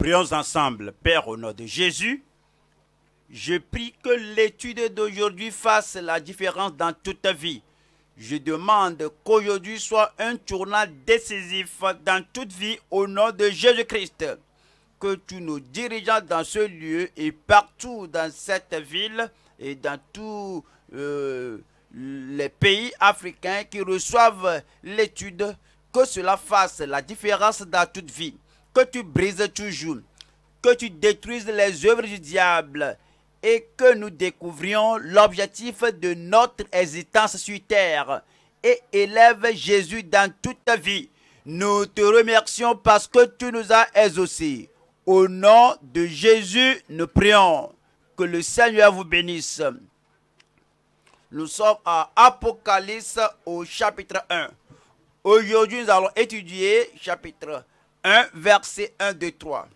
Prions ensemble, Père, au nom de Jésus. Je prie que l'étude d'aujourd'hui fasse la différence dans toute vie. Je demande qu'aujourd'hui soit un tournant décisif dans toute vie au nom de Jésus-Christ. Que tu nous dirigees dans ce lieu et partout dans cette ville et dans tous euh, les pays africains qui reçoivent l'étude, que cela fasse la différence dans toute vie que tu brises toujours, que tu détruises les œuvres du diable et que nous découvrions l'objectif de notre existence sur terre et élève Jésus dans toute ta vie. Nous te remercions parce que tu nous as exaucés. Au nom de Jésus, nous prions. Que le Seigneur vous bénisse. Nous sommes à Apocalypse au chapitre 1. Aujourd'hui, nous allons étudier chapitre 1 1, verset 1, 2, 3.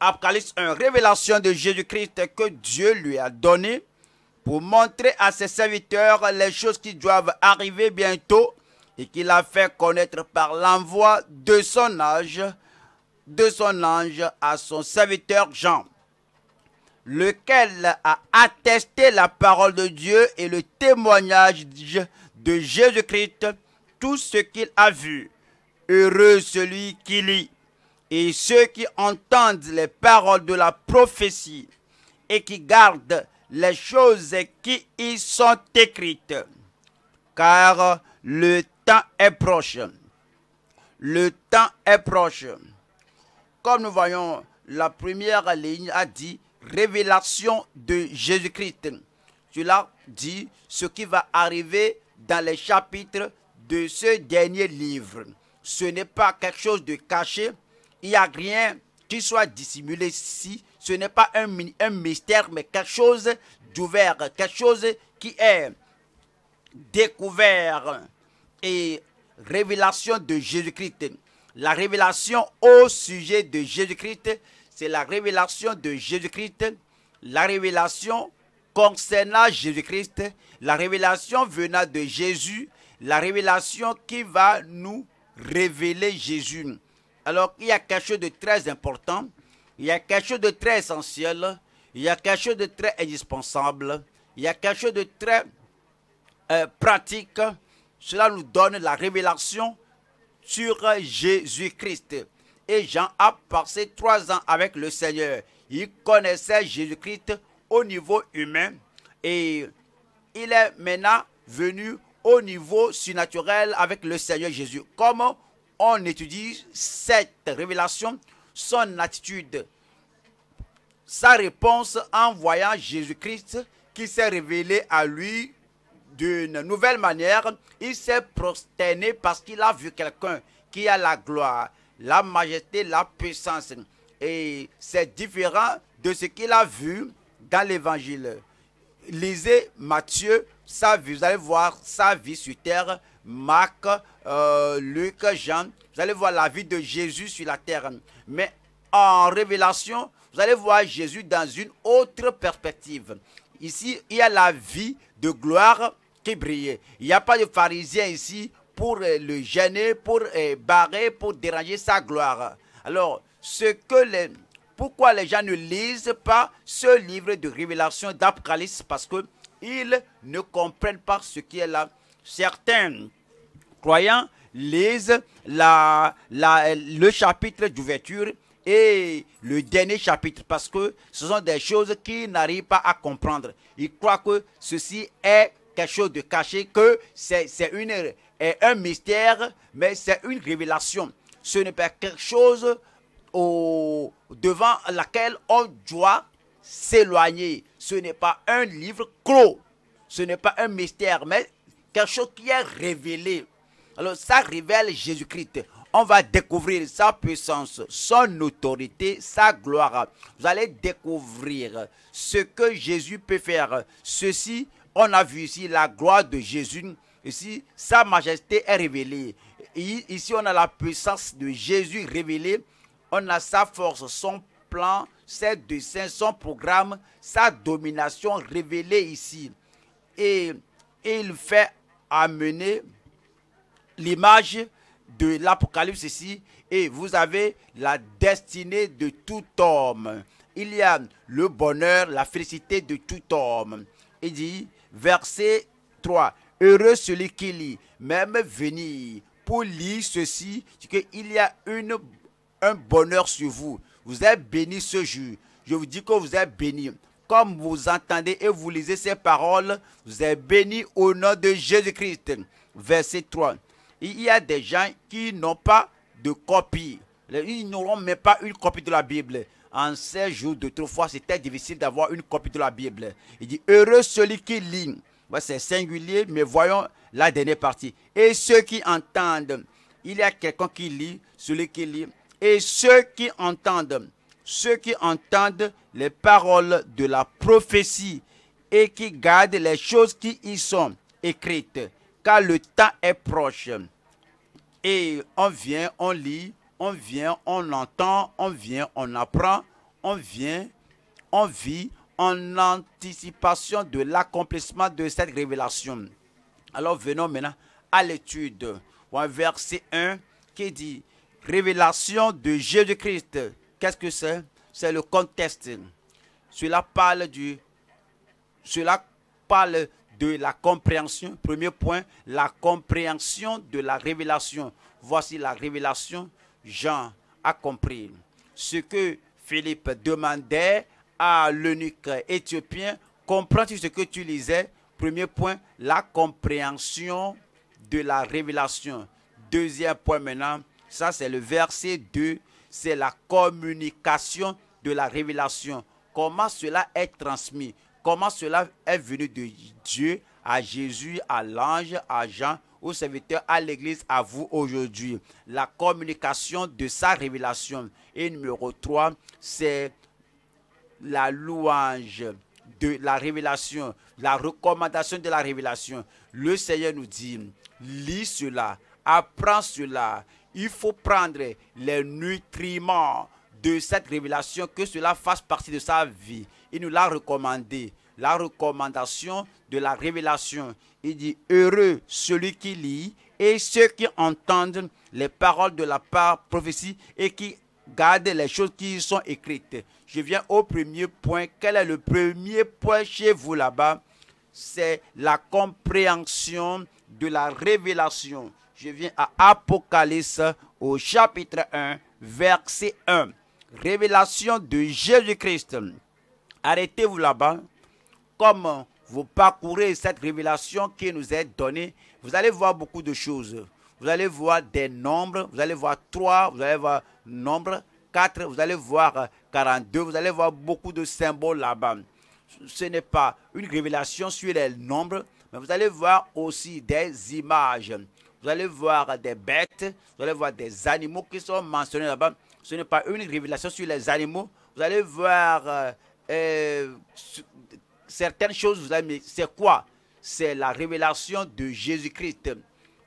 Apocalypse une révélation de Jésus-Christ que Dieu lui a donnée pour montrer à ses serviteurs les choses qui doivent arriver bientôt et qu'il a fait connaître par l'envoi de son âge, de son ange à son serviteur Jean, lequel a attesté la parole de Dieu et le témoignage de Jésus-Christ, tout ce qu'il a vu Heureux celui qui lit et ceux qui entendent les paroles de la prophétie et qui gardent les choses qui y sont écrites, car le temps est proche. Le temps est proche. Comme nous voyons, la première ligne a dit révélation de Jésus-Christ. Cela dit ce qui va arriver dans les chapitres de ce dernier livre ce n'est pas quelque chose de caché. Il n'y a rien qui soit dissimulé ici. Ce n'est pas un, un mystère, mais quelque chose d'ouvert, quelque chose qui est découvert. Et révélation de Jésus-Christ. La révélation au sujet de Jésus-Christ, c'est la révélation de Jésus-Christ. La révélation concernant Jésus-Christ, la révélation venant de Jésus, la révélation qui va nous révéler Jésus. Alors il y a quelque chose de très important, il y a quelque chose de très essentiel, il y a quelque chose de très indispensable, il y a quelque chose de très euh, pratique. Cela nous donne la révélation sur euh, Jésus-Christ. Et Jean a passé trois ans avec le Seigneur. Il connaissait Jésus-Christ au niveau humain et il est maintenant venu au niveau surnaturel avec le Seigneur Jésus. Comment on étudie cette révélation, son attitude, sa réponse en voyant Jésus-Christ qui s'est révélé à lui d'une nouvelle manière. Il s'est prosterné parce qu'il a vu quelqu'un qui a la gloire, la majesté, la puissance. Et c'est différent de ce qu'il a vu dans l'évangile. Lisez Matthieu sa vie, vous allez voir sa vie sur terre, Marc, euh, Luc, Jean, vous allez voir la vie de Jésus sur la terre. Mais en révélation, vous allez voir Jésus dans une autre perspective. Ici, il y a la vie de gloire qui brille. Il n'y a pas de pharisien ici pour euh, le gêner, pour euh, barrer, pour déranger sa gloire. Alors, ce que les, pourquoi les gens ne lisent pas ce livre de révélation d'Apocalypse Parce que ils ne comprennent pas ce qui est là. Certains croyants lisent le chapitre d'ouverture et le dernier chapitre parce que ce sont des choses qu'ils n'arrivent pas à comprendre. Ils croient que ceci est quelque chose de caché, que c'est une, un mystère, mais c'est une révélation. Ce n'est pas quelque chose devant laquelle on doit s'éloigner. Ce n'est pas un livre clos, ce n'est pas un mystère, mais quelque chose qui est révélé. Alors ça révèle Jésus-Christ. On va découvrir sa puissance, son autorité, sa gloire. Vous allez découvrir ce que Jésus peut faire. Ceci, on a vu ici la gloire de Jésus. Ici, sa majesté est révélée. ici, on a la puissance de Jésus révélée. On a sa force, son plan, de desseins, son programmes sa domination révélée ici. Et, il fait amener l'image de l'Apocalypse ici, et vous avez la destinée de tout homme. Il y a le bonheur, la félicité de tout homme. Il dit, verset 3, Heureux celui qui lit, même venir, pour lire ceci, qu'il y a une, un bonheur sur vous. Vous êtes béni ce jour. Je vous dis que vous êtes béni. Comme vous entendez et vous lisez ces paroles, vous êtes béni au nom de Jésus-Christ. Verset 3. Il y a des gens qui n'ont pas de copie. Ils n'auront même pas une copie de la Bible. En ces jours d'autrefois, c'était difficile d'avoir une copie de la Bible. Il dit, heureux celui qui lit. C'est singulier, mais voyons la dernière partie. Et ceux qui entendent, il y a quelqu'un qui lit, celui qui lit, et ceux qui entendent, ceux qui entendent les paroles de la prophétie et qui gardent les choses qui y sont écrites, car le temps est proche. Et on vient, on lit, on vient, on entend, on vient, on apprend, on vient, on vit en anticipation de l'accomplissement de cette révélation. Alors venons maintenant à l'étude. Au verset 1 qui dit, révélation de Jésus-Christ. Qu'est-ce que c'est C'est le contexte. Cela parle du cela parle de la compréhension. Premier point, la compréhension de la révélation. Voici la révélation. Jean a compris ce que Philippe demandait à l'eunuque éthiopien. Comprends-tu ce que tu lisais Premier point, la compréhension de la révélation. Deuxième point maintenant, ça, c'est le verset 2. C'est la communication de la révélation. Comment cela est transmis. Comment cela est venu de Dieu à Jésus, à l'ange, à Jean, aux serviteurs, à l'Église, à vous aujourd'hui. La communication de sa révélation. Et numéro 3, c'est la louange de la révélation, la recommandation de la révélation. Le Seigneur nous dit, lis cela, apprends cela, il faut prendre les nutriments de cette révélation, que cela fasse partie de sa vie. Il nous l'a recommandé, la recommandation de la révélation. Il dit, heureux celui qui lit et ceux qui entendent les paroles de la part prophétie et qui gardent les choses qui y sont écrites. Je viens au premier point. Quel est le premier point chez vous là-bas C'est la compréhension de la révélation je viens à Apocalypse au chapitre 1, verset 1. Révélation de Jésus-Christ. Arrêtez-vous là-bas. Comme vous parcourez cette révélation qui nous est donnée, vous allez voir beaucoup de choses. Vous allez voir des nombres, vous allez voir 3, vous allez voir nombre 4, vous allez voir 42, vous allez voir beaucoup de symboles là-bas. Ce n'est pas une révélation sur les nombres, mais vous allez voir aussi des images vous allez voir des bêtes, vous allez voir des animaux qui sont mentionnés là-bas. Ce n'est pas une révélation sur les animaux. Vous allez voir euh, euh, certaines choses, vous allez c'est quoi C'est la révélation de Jésus-Christ.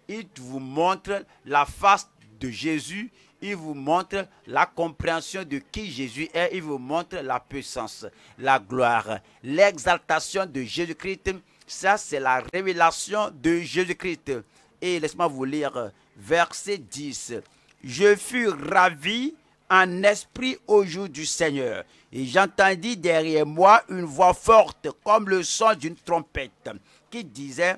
Il vous montre la face de Jésus, il vous montre la compréhension de qui Jésus est, il vous montre la puissance, la gloire, l'exaltation de Jésus-Christ. Ça, c'est la révélation de Jésus-Christ. Et laisse-moi vous lire euh, verset 10. Je fus ravi en esprit au jour du Seigneur. Et j'entendis derrière moi une voix forte comme le son d'une trompette qui disait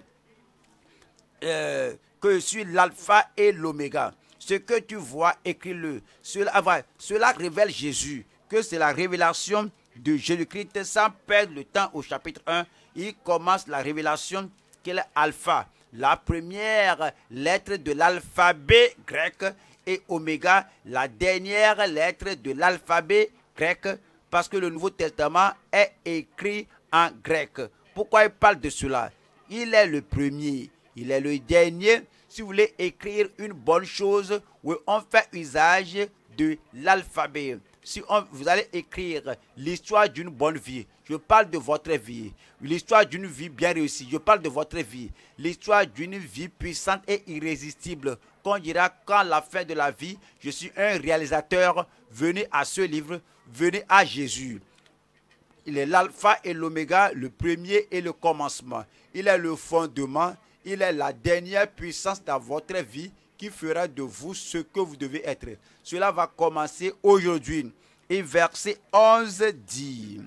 euh, que je suis l'alpha et l'oméga. Ce que tu vois, écris-le. Cela, révèle Jésus, que c'est la révélation de Jésus-Christ sans perdre le temps au chapitre 1. Il commence la révélation qu'il est alpha la première lettre de l'alphabet grec et oméga, la dernière lettre de l'alphabet grec, parce que le Nouveau Testament est écrit en grec. Pourquoi il parle de cela Il est le premier, il est le dernier. Si vous voulez écrire une bonne chose, on fait usage de l'alphabet si vous allez écrire l'histoire d'une bonne vie, je parle de votre vie. L'histoire d'une vie bien réussie, je parle de votre vie. L'histoire d'une vie puissante et irrésistible, qu'on dira quand la fin de la vie, je suis un réalisateur. Venez à ce livre, venez à Jésus. Il est l'alpha et l'oméga, le premier et le commencement. Il est le fondement, il est la dernière puissance dans votre vie qui fera de vous ce que vous devez être. Cela va commencer aujourd'hui. Et verset 11 dit,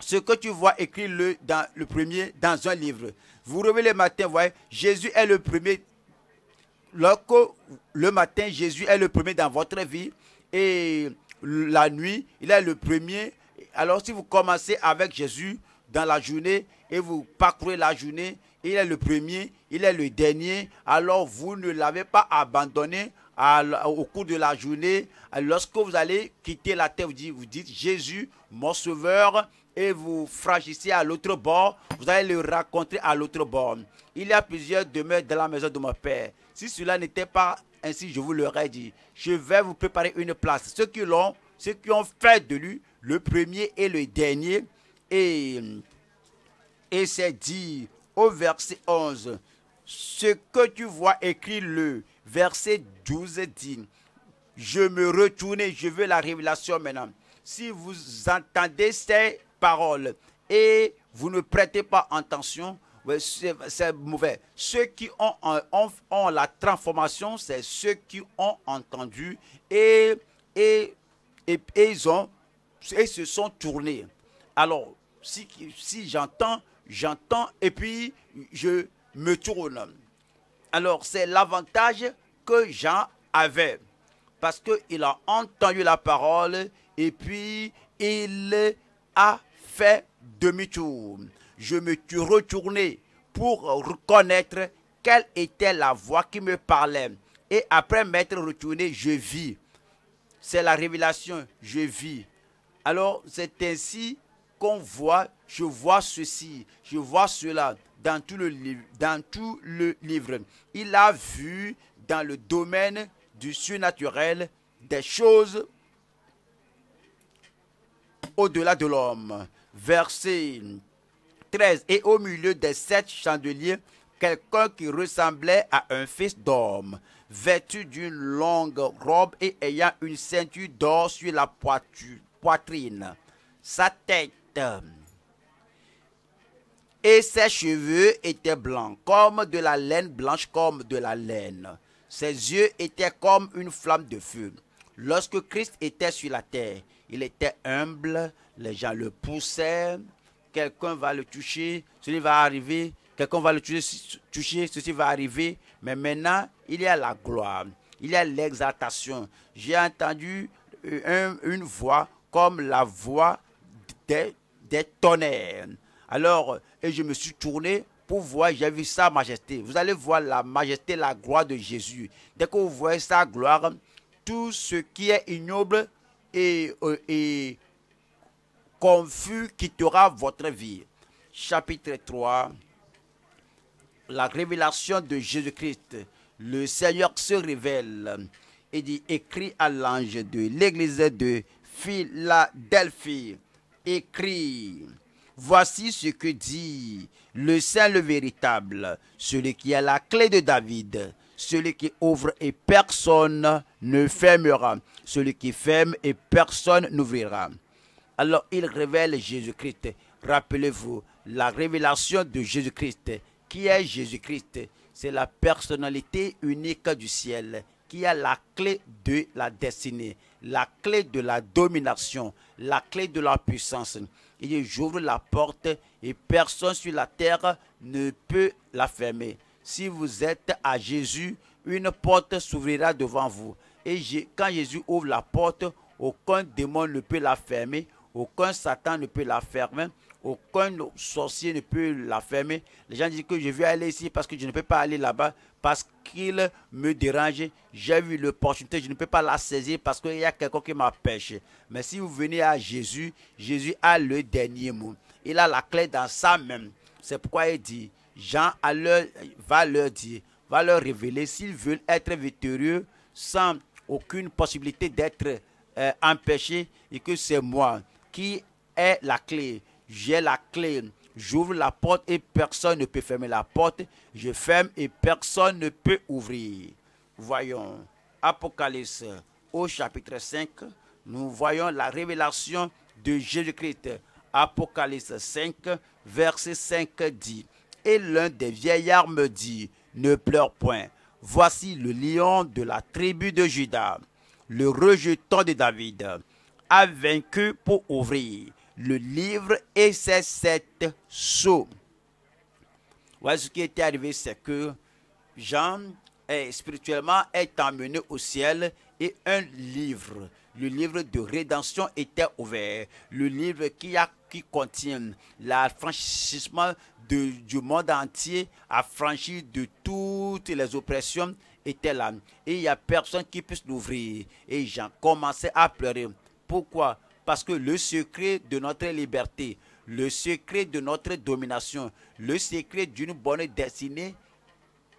ce que tu vois, écrit le dans le premier dans un livre. Vous revenez le matin, vous voyez, Jésus est le premier. le matin, Jésus est le premier dans votre vie et la nuit, il est le premier. Alors si vous commencez avec Jésus dans la journée et vous parcourez la journée, il est le premier, il est le dernier, alors vous ne l'avez pas abandonné au cours de la journée. Lorsque vous allez quitter la terre, vous dites, Jésus, mon sauveur, et vous franchissez à l'autre bord, vous allez le rencontrer à l'autre bord. Il y a plusieurs demeures dans la maison de mon Père. Si cela n'était pas ainsi, je vous l'aurais dit. Je vais vous préparer une place. Ceux qui l'ont, ceux qui ont fait de lui le premier et le dernier, et, et c'est dit au verset 11. Ce que tu vois, écrit le Verset 12 dit, je me retourne, je veux la révélation maintenant. Si vous entendez ces paroles et vous ne prêtez pas attention, c'est mauvais. Ceux qui ont, ont, ont la transformation, c'est ceux qui ont entendu et, et, et, et ils, ont, se sont tournés. Alors, si, si j'entends, j'entends et puis je me tourne. Alors c'est l'avantage que Jean avait parce qu'il a entendu la parole et puis il a fait demi-tour. Je me suis retourné pour reconnaître quelle était la voix qui me parlait. Et après m'être retourné, je vis. C'est la révélation, je vis. Alors c'est ainsi qu'on voit je vois ceci, je vois cela dans tout le livre. Dans tout le livre. Il a vu dans le domaine du surnaturel des choses au-delà de l'homme. Verset 13. Et au milieu des sept chandeliers, quelqu'un qui ressemblait à un fils d'homme, vêtu d'une longue robe et ayant une ceinture d'or sur la poitrine. Sa tête et ses cheveux étaient blancs, comme de la laine blanche, comme de la laine. Ses yeux étaient comme une flamme de feu. Lorsque Christ était sur la terre, il était humble, les gens le poussaient, quelqu'un va le toucher, ceci va arriver, quelqu'un va le toucher, ceci va arriver. Mais maintenant, il y a la gloire, il y a l'exaltation. J'ai entendu euh, une voix comme la voix des tonnerres. Alors, et je me suis tourné pour voir, j'ai vu sa majesté. Vous allez voir la majesté, la gloire de Jésus. Dès que vous voyez sa gloire, tout ce qui est ignoble et, euh, et confus quittera votre vie. Chapitre 3, la révélation de Jésus-Christ. Le Seigneur se révèle et dit, écrit à l'ange de l'église de Philadelphie, écrit. Voici ce que dit le Saint le véritable, celui qui a la clé de David, celui qui ouvre et personne ne fermera, celui qui ferme et personne n'ouvrira. Alors il révèle Jésus-Christ. Rappelez-vous, la révélation de Jésus-Christ. Qui est Jésus-Christ C'est la personnalité unique du ciel qui a la clé de la destinée, la clé de la domination, la clé de la puissance. Il dit, j'ouvre la porte et personne sur la terre ne peut la fermer. Si vous êtes à Jésus, une porte s'ouvrira devant vous. Et quand Jésus ouvre la porte, aucun démon ne peut la fermer, aucun Satan ne peut la fermer, aucun sorcier ne peut la fermer. Les gens disent que je veux aller ici parce que je ne peux pas aller là-bas parce qu'il me dérange. J'ai eu l'opportunité, je ne peux pas la saisir parce qu'il y a quelqu'un qui m'empêche. Mais si vous venez à Jésus, Jésus a le dernier mot. Il a la clé dans sa main. C'est pourquoi il dit, Jean à va leur dire, va leur révéler s'ils veulent être victorieux sans aucune possibilité d'être empêché empêchés et que c'est moi qui ai la clé j'ai la clé. J'ouvre la porte et personne ne peut fermer la porte. Je ferme et personne ne peut ouvrir. Voyons, Apocalypse au chapitre 5, nous voyons la révélation de Jésus-Christ. Apocalypse 5, verset 5 dit, Et l'un des vieillards me dit, Ne pleure point, voici le lion de la tribu de Judas, le rejetant de David, a vaincu pour ouvrir le livre et ses sept sceaux. ce qui était arrivé, c'est que Jean est, spirituellement est emmené au ciel et un livre, le livre de rédemption était ouvert, le livre qui, a, qui contient l'affranchissement du monde entier, affranchi de toutes les oppressions, était là. Et il n'y a personne qui puisse l'ouvrir. Et Jean commençait à pleurer. Pourquoi parce que le secret de notre liberté, le secret de notre domination, le secret d'une bonne destinée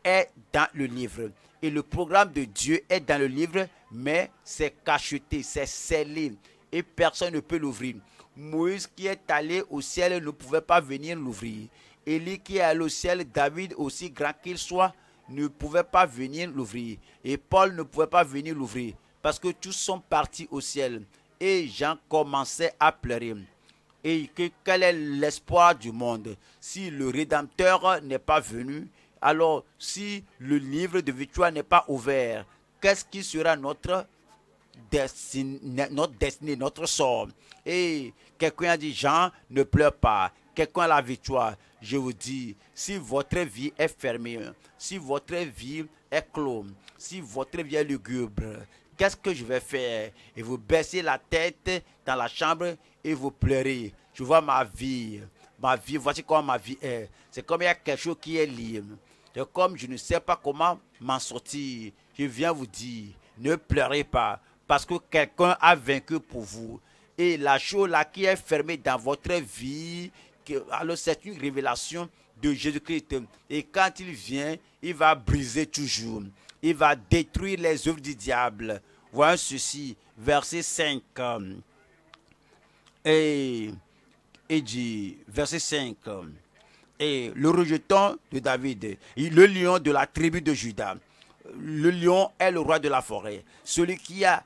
est dans le livre. Et le programme de Dieu est dans le livre, mais c'est cacheté, c'est scellé. Et personne ne peut l'ouvrir. Moïse qui est allé au ciel ne pouvait pas venir l'ouvrir. Élie qui est allé au ciel, David aussi grand qu'il soit, ne pouvait pas venir l'ouvrir. Et Paul ne pouvait pas venir l'ouvrir. Parce que tous sont partis au ciel et Jean commençait à pleurer. Et que quel est l'espoir du monde si le Rédempteur n'est pas venu Alors, si le livre de victoire n'est pas ouvert, qu'est-ce qui sera notre destinée, notre, destinée, notre sort Et quelqu'un a dit, Jean, ne pleure pas. Quelqu'un a la victoire. Je vous dis, si votre vie est fermée, si votre vie est close, si votre vie est lugubre, qu'est-ce que je vais faire Et vous baissez la tête dans la chambre et vous pleurez. Je vois ma vie. Ma vie, voici comment ma vie est. C'est comme il y a quelque chose qui est libre. C'est comme je ne sais pas comment m'en sortir. Je viens vous dire, ne pleurez pas, parce que quelqu'un a vaincu pour vous. Et la chose là qui est fermée dans votre vie, alors c'est une révélation de Jésus-Christ. Et quand il vient, il va briser toujours. Il va détruire les œuvres du diable. Voici ceci, verset 5. Euh, et, il dit, verset 5. Euh, et le rejeton de David, le lion de la tribu de Juda, Le lion est le roi de la forêt, celui qui a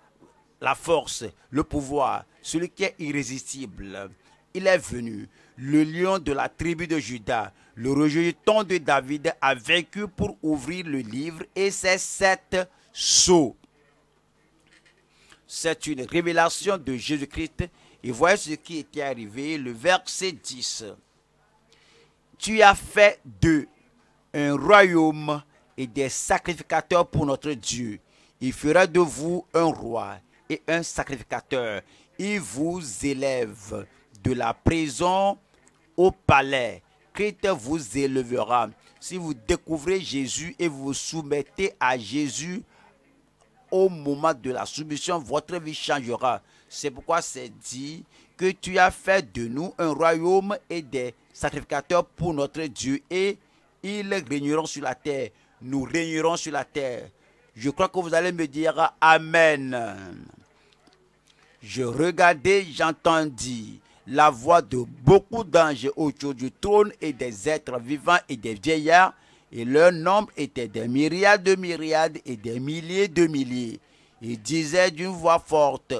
la force, le pouvoir, celui qui est irrésistible. Il est venu, le lion de la tribu de Judas, le rejeton de David a vaincu pour ouvrir le livre et ses sept sceaux. C'est une révélation de Jésus-Christ. Et voyez ce qui était arrivé, le verset 10. Tu as fait d'eux un royaume et des sacrificateurs pour notre Dieu. Il fera de vous un roi et un sacrificateur. Il vous élève de la prison au palais. Christ vous élevera. Si vous découvrez Jésus et vous soumettez à Jésus, au moment de la soumission, votre vie changera. C'est pourquoi c'est dit que tu as fait de nous un royaume et des sacrificateurs pour notre Dieu et ils régneront sur la terre. Nous régnerons sur la terre. Je crois que vous allez me dire Amen. Je regardais, j'entendis la voix de beaucoup d'anges autour du trône et des êtres vivants et des vieillards et leur nombre était des myriades de myriades et des milliers de milliers. Ils disaient d'une voix forte,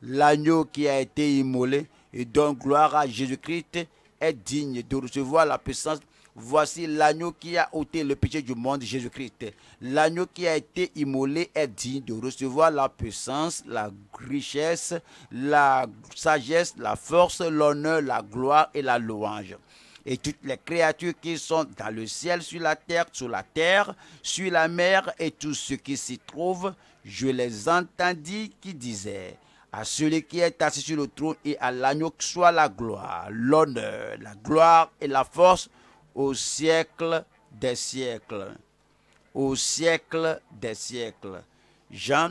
l'agneau qui a été immolé et donne gloire à Jésus-Christ est digne de recevoir la puissance. Voici l'agneau qui a ôté le péché du monde, Jésus-Christ. L'agneau qui a été immolé est digne de recevoir la puissance, la richesse, la sagesse, la force, l'honneur, la gloire et la louange et toutes les créatures qui sont dans le ciel, sur la terre, sur la terre, sur la mer et tout ce qui s'y trouve, je les entendis qui disaient, à celui qui est assis sur le trône et à l'agneau que soit la gloire, l'honneur, la gloire et la force au siècle des siècles. Au siècle des siècles. Jean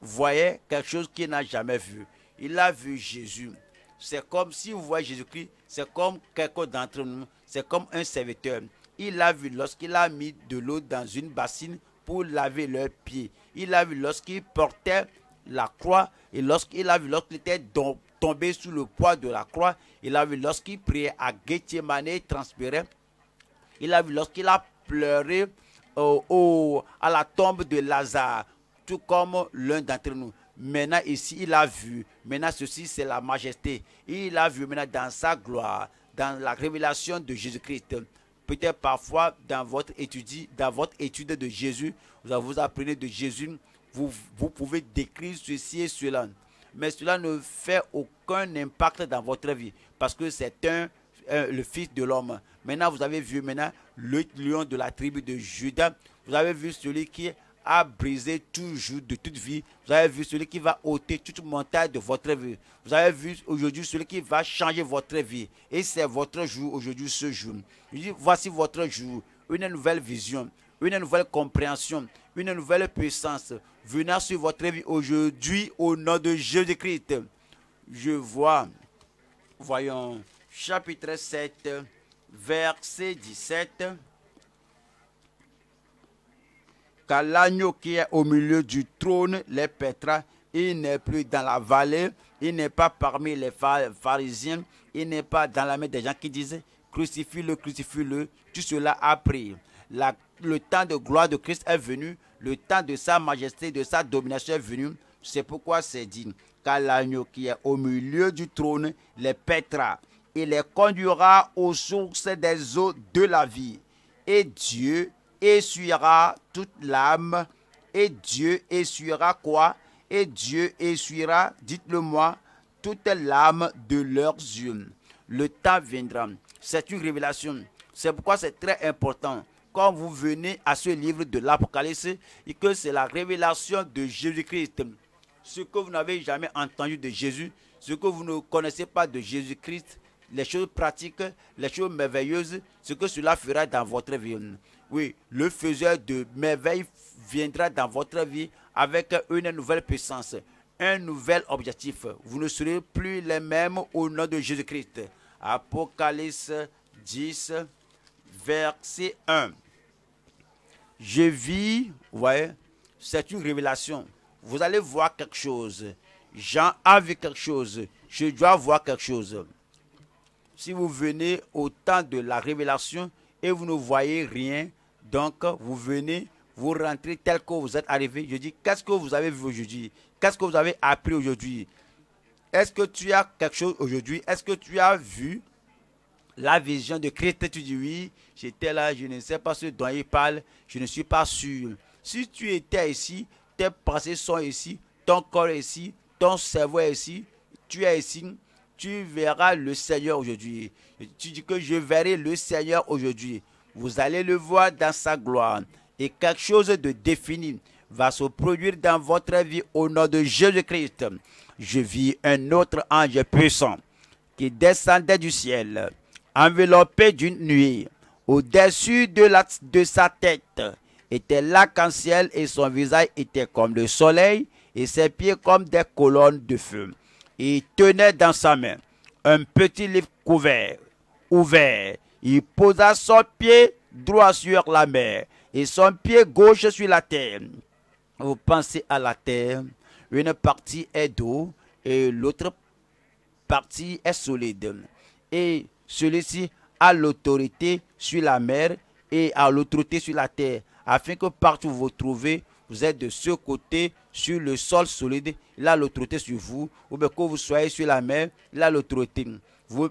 voyait quelque chose qu'il n'a jamais vu. Il a vu Jésus. C'est comme si vous voyez Jésus-Christ c'est comme quelqu'un d'entre nous, c'est comme un serviteur. Il a vu lorsqu'il a mis de l'eau dans une bassine pour laver leurs pieds. Il a vu lorsqu'il portait la croix et lorsqu'il a vu lorsqu'il était tombé sous le poids de la croix. Il a vu lorsqu'il priait à Gethsemane, transpirait. Il a vu lorsqu'il a pleuré euh, au, à la tombe de Lazare, tout comme l'un d'entre nous. Maintenant, ici, il a vu. Maintenant, ceci, c'est la majesté. Il a vu maintenant dans sa gloire, dans la révélation de Jésus-Christ. Peut-être parfois, dans votre, étude, dans votre étude de Jésus, vous vous apprenez de Jésus, vous, vous pouvez décrire ceci et cela. Mais cela ne fait aucun impact dans votre vie parce que c'est un le fils de l'homme. Maintenant, vous avez vu maintenant le lion de la tribu de Judas. Vous avez vu celui qui à briser toujours de toute vie. Vous avez vu celui qui va ôter toute montagne de votre vie. Vous avez vu aujourd'hui celui qui va changer votre vie. Et c'est votre jour aujourd'hui, ce jour. voici votre jour, une nouvelle vision, une nouvelle compréhension, une nouvelle puissance venant sur votre vie aujourd'hui au nom de Jésus-Christ. Je vois, voyons, chapitre 7, verset 17 car l'agneau qui est au milieu du trône les pètera. Il n'est plus dans la vallée, il n'est pas parmi les pharisiens, il n'est pas dans la main des gens qui disaient crucifie-le, crucifie-le. Tout cela a pris. le temps de gloire de Christ est venu, le temps de sa majesté, de sa domination est venu. C'est pourquoi c'est dit car l'agneau qui est au milieu du trône les pètera il les conduira aux sources des eaux de la vie. Et Dieu essuiera toute l'âme. Et Dieu essuiera quoi Et Dieu essuiera, dites-le-moi, toute l'âme de leurs yeux. Le temps viendra. C'est une révélation. C'est pourquoi c'est très important. Quand vous venez à ce livre de l'Apocalypse, et que c'est la révélation de Jésus-Christ, ce que vous n'avez jamais entendu de Jésus, ce que vous ne connaissez pas de Jésus-Christ, les choses pratiques, les choses merveilleuses, ce que cela fera dans votre vie. Oui, le faiseur de merveilles viendra dans votre vie avec une nouvelle puissance, un nouvel objectif. Vous ne serez plus les mêmes au nom de Jésus-Christ. Apocalypse 10, verset 1. Je vis, vous voyez, c'est une révélation. Vous allez voir quelque chose. Jean a vu quelque chose. Je dois voir quelque chose. Si vous venez au temps de la révélation et vous ne voyez rien, donc, vous venez, vous rentrez tel que vous êtes arrivé. Je dis, qu'est-ce que vous avez vu aujourd'hui Qu'est-ce que vous avez appris aujourd'hui Est-ce que tu as quelque chose aujourd'hui Est-ce que tu as vu la vision de Christ Tu dis, oui, j'étais là, je ne sais pas ce dont il parle, je ne suis pas sûr. Si tu étais ici, tes pensées sont ici, ton corps est ici, ton cerveau est ici, tu es ici, tu verras le Seigneur aujourd'hui. Tu dis que je verrai le Seigneur aujourd'hui vous allez le voir dans sa gloire. Et quelque chose de défini va se produire dans votre vie au nom de Jésus-Christ. Je vis un autre ange puissant qui descendait du ciel, enveloppé d'une nuit. Au-dessus de, la, de sa tête était l'arc-en-ciel et son visage était comme le soleil et ses pieds comme des colonnes de feu. Il tenait dans sa main un petit livre couvert, ouvert, il posa son pied droit sur la mer et son pied gauche sur la terre. Vous pensez à la terre, une partie est d'eau et l'autre partie est solide. Et celui-ci a l'autorité sur la mer et a l'autorité sur la terre, afin que partout où vous vous trouvez, vous êtes de ce côté sur le sol solide, il a l'autorité sur vous, ou bien que vous soyez sur la mer, il a l'autorité. Vous,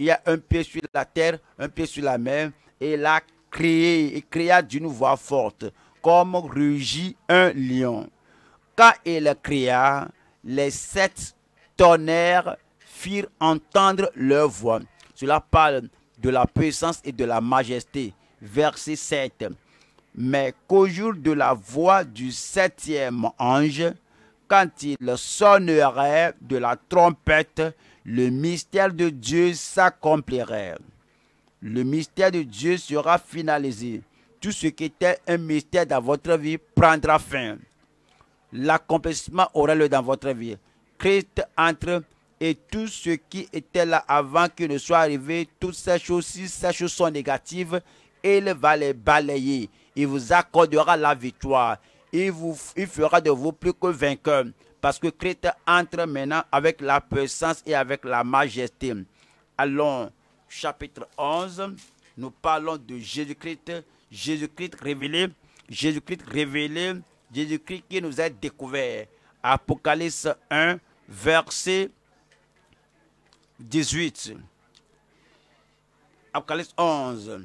il y a un pied sur la terre, un pied sur la mer, et il a créé, il créa d'une voix forte, comme rugit un lion. Quand il créa, les sept tonnerres firent entendre leur voix. Cela parle de la puissance et de la majesté. Verset 7. Mais qu'au jour de la voix du septième ange, quand il sonnerait de la trompette, le mystère de Dieu s'accomplira. Le mystère de Dieu sera finalisé. Tout ce qui était un mystère dans votre vie prendra fin. L'accomplissement aura lieu dans votre vie. Christ entre et tout ce qui était là avant qu'il ne soit arrivé, toutes ces choses, si ces choses sont négatives, il va les balayer. Il vous accordera la victoire. Il, vous, il fera de vous plus que vainqueur parce que Christ entre maintenant avec la puissance et avec la majesté. Allons, chapitre 11, nous parlons de Jésus-Christ, Jésus-Christ révélé, Jésus-Christ révélé, Jésus-Christ qui nous a découvert. Apocalypse 1, verset 18. Apocalypse 11.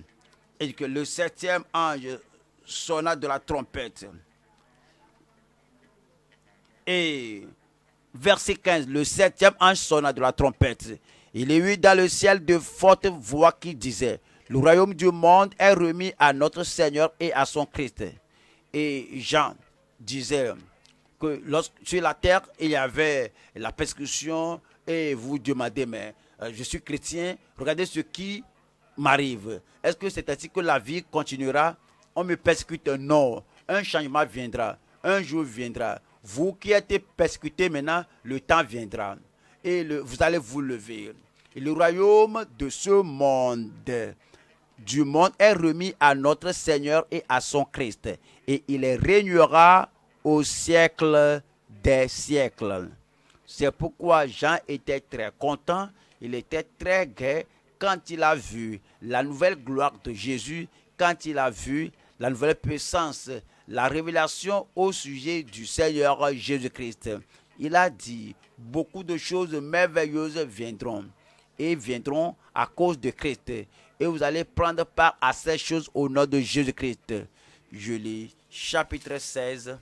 Et que le septième ange sonna de la trompette. Et verset 15, le septième ange sonna de la trompette. Il y eut dans le ciel de fortes voix qui disaient, le royaume du monde est remis à notre Seigneur et à son Christ. Et Jean disait que lorsque, sur la terre, il y avait la persécution et vous demandez, mais euh, je suis chrétien, regardez ce qui m'arrive. Est-ce que c'est ainsi que la vie continuera On me persécute Non. Un changement viendra. Un jour viendra. Vous qui êtes persécutés maintenant, le temps viendra. Et vous allez vous lever. le royaume de ce monde, du monde, est remis à notre Seigneur et à son Christ. Et il régnera au siècle des siècles. C'est pourquoi Jean était très content, il était très gai quand il a vu la nouvelle gloire de Jésus, quand il a vu la nouvelle puissance la révélation au sujet du Seigneur Jésus-Christ. Il a dit, beaucoup de choses merveilleuses viendront et viendront à cause de Christ. Et vous allez prendre part à ces choses au nom de Jésus-Christ. Je lis chapitre 16,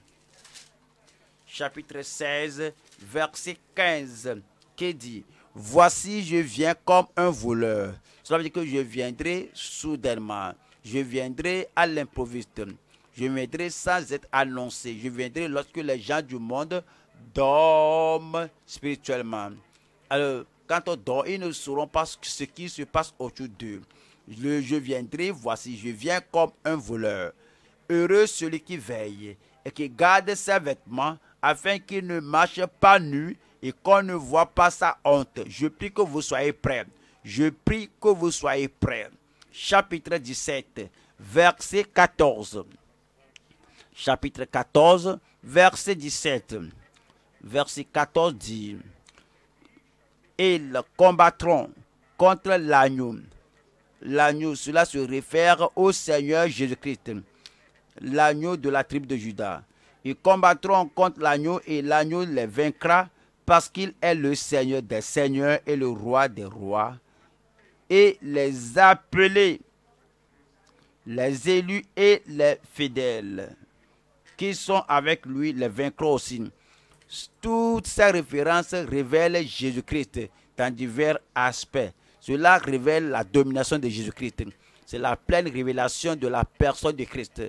chapitre 16, verset 15, qui dit, Voici, je viens comme un voleur. Cela veut dire que je viendrai soudainement. Je viendrai à l'improviste. Je viendrai sans être annoncé. Je viendrai lorsque les gens du monde dorment spirituellement. Alors, quand on dort, ils ne sauront pas ce qui se passe autour d'eux. Je, je viendrai, voici, je viens comme un voleur. Heureux celui qui veille et qui garde ses vêtements afin qu'il ne marche pas nu et qu'on ne voit pas sa honte. Je prie que vous soyez prêts. Je prie que vous soyez prêts. Chapitre 17, verset 14 chapitre 14, verset 17. Verset 14 dit, Ils combattront contre l'agneau. L'agneau, cela se réfère au Seigneur Jésus-Christ, l'agneau de la tribu de Judas. Ils combattront contre l'agneau et l'agneau les vaincra parce qu'il est le Seigneur des seigneurs et le roi des rois. Et les appelés, les élus et les fidèles qui sont avec lui les vaincront aussi. Toutes ces références révèlent Jésus-Christ dans divers aspects. Cela révèle la domination de Jésus-Christ. C'est la pleine révélation de la personne de Christ,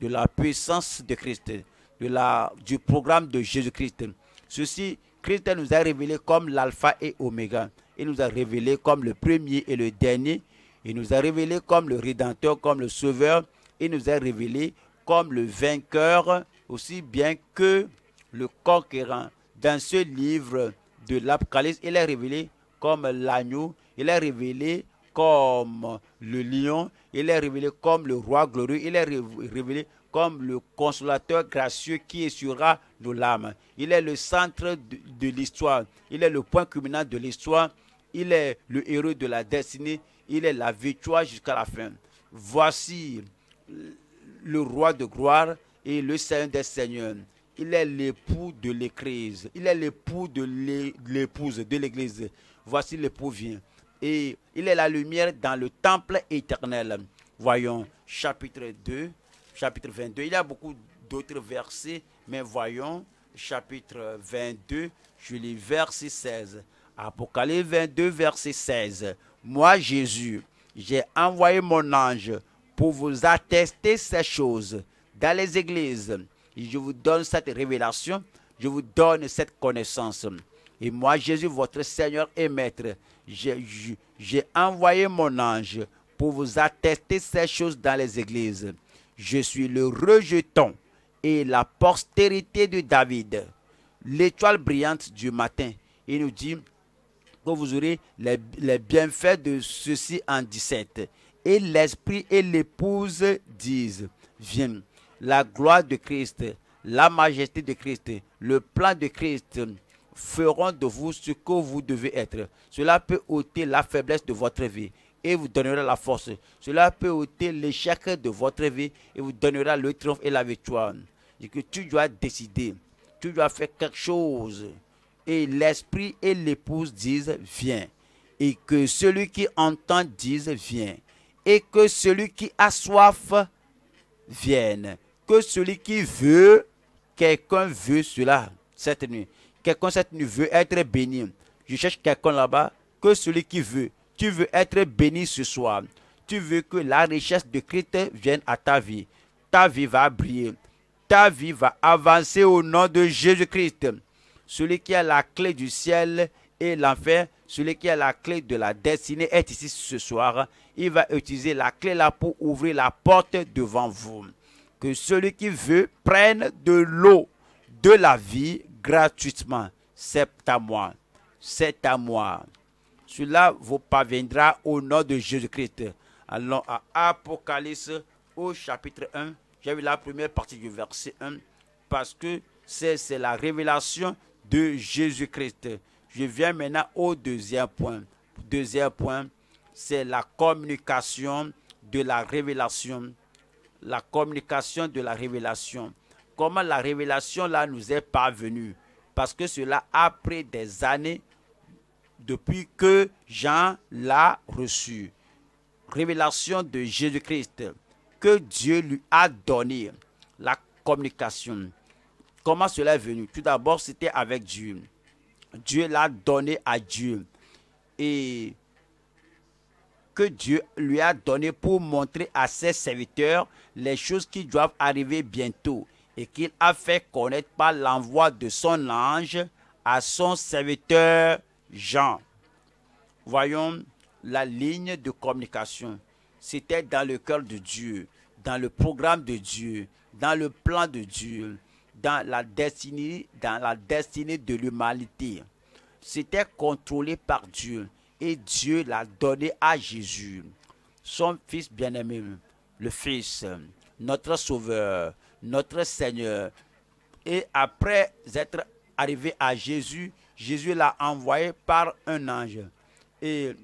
de la puissance de Christ, de la, du programme de Jésus-Christ. Ceci, Christ nous a révélé comme l'alpha et oméga. Il nous a révélé comme le premier et le dernier. Il nous a révélé comme le rédempteur, comme le sauveur. Il nous a révélé comme le vainqueur, aussi bien que le conquérant. Dans ce livre de l'Apocalypse, il est révélé comme l'agneau, il est révélé comme le lion, il est révélé comme le roi glorieux, il est révélé comme le consolateur gracieux qui essuiera nos larmes. Il est le centre de, de l'histoire, il est le point culminant de l'histoire, il est le héros de la destinée, il est la victoire jusqu'à la fin. Voici le roi de gloire et le Seigneur des Seigneurs. Il est l'époux de l'Église. Il est l'époux de l'épouse de l'Église. Voici l'époux vient. Et il est la lumière dans le temple éternel. Voyons, chapitre 2, chapitre 22. Il y a beaucoup d'autres versets, mais voyons, chapitre 22, je lis verset 16. Apocalypse 22, verset 16. Moi, Jésus, j'ai envoyé mon ange pour vous attester ces choses dans les églises. Je vous donne cette révélation, je vous donne cette connaissance. Et moi, Jésus, votre Seigneur et Maître, j'ai envoyé mon ange pour vous attester ces choses dans les églises. Je suis le rejeton et la postérité de David, l'étoile brillante du matin. Il nous dit que vous aurez les, bienfaits de ceci en 17. Et l'esprit et l'épouse disent, viens. La gloire de Christ, la majesté de Christ, le plan de Christ feront de vous ce que vous devez être. Cela peut ôter la faiblesse de votre vie et vous donnera la force. Cela peut ôter l'échec de votre vie et vous donnera le triomphe et la victoire. Et que tu dois décider, tu dois faire quelque chose. Et l'esprit et l'épouse disent viens. Et que celui qui entend dise viens et que celui qui a soif vienne. Que celui qui veut, quelqu'un veut cela cette nuit. Quelqu'un cette nuit veut être béni. Je cherche quelqu'un là-bas. Que celui qui veut, tu veux être béni ce soir. Tu veux que la richesse de Christ vienne à ta vie. Ta vie va briller. Ta vie va avancer au nom de Jésus-Christ. Celui qui a la clé du ciel et l'enfer, celui qui a la clé de la destinée, est ici ce soir. Il va utiliser la clé là pour ouvrir la porte devant vous. Que celui qui veut prenne de l'eau de la vie gratuitement. C'est à moi. C'est à moi. Cela vous parviendra au nom de Jésus-Christ. Allons à Apocalypse au chapitre 1. J'ai vu la première partie du verset 1 parce que c'est la révélation de Jésus-Christ. Je viens maintenant au deuxième point. Deuxième point, c'est la communication de la révélation. La communication de la révélation. Comment la révélation là nous est parvenue Parce que cela après des années depuis que Jean l'a reçu, Révélation de Jésus-Christ que Dieu lui a donné La communication. Comment cela est venu Tout d'abord, c'était avec Dieu. Dieu l'a donné à Dieu et que Dieu lui a donné pour montrer à ses serviteurs les choses qui doivent arriver bientôt et qu'il a fait connaître par l'envoi de son ange à son serviteur Jean. Voyons la ligne de communication. C'était dans le cœur de Dieu, dans le programme de Dieu, dans le plan de Dieu dans la destinée, dans la destinée de l'humanité. C'était contrôlé par Dieu et Dieu l'a donné à Jésus, son Fils bien-aimé, le Fils, notre Sauveur, notre Seigneur. Et après être arrivé à Jésus, Jésus l'a envoyé par un ange. Et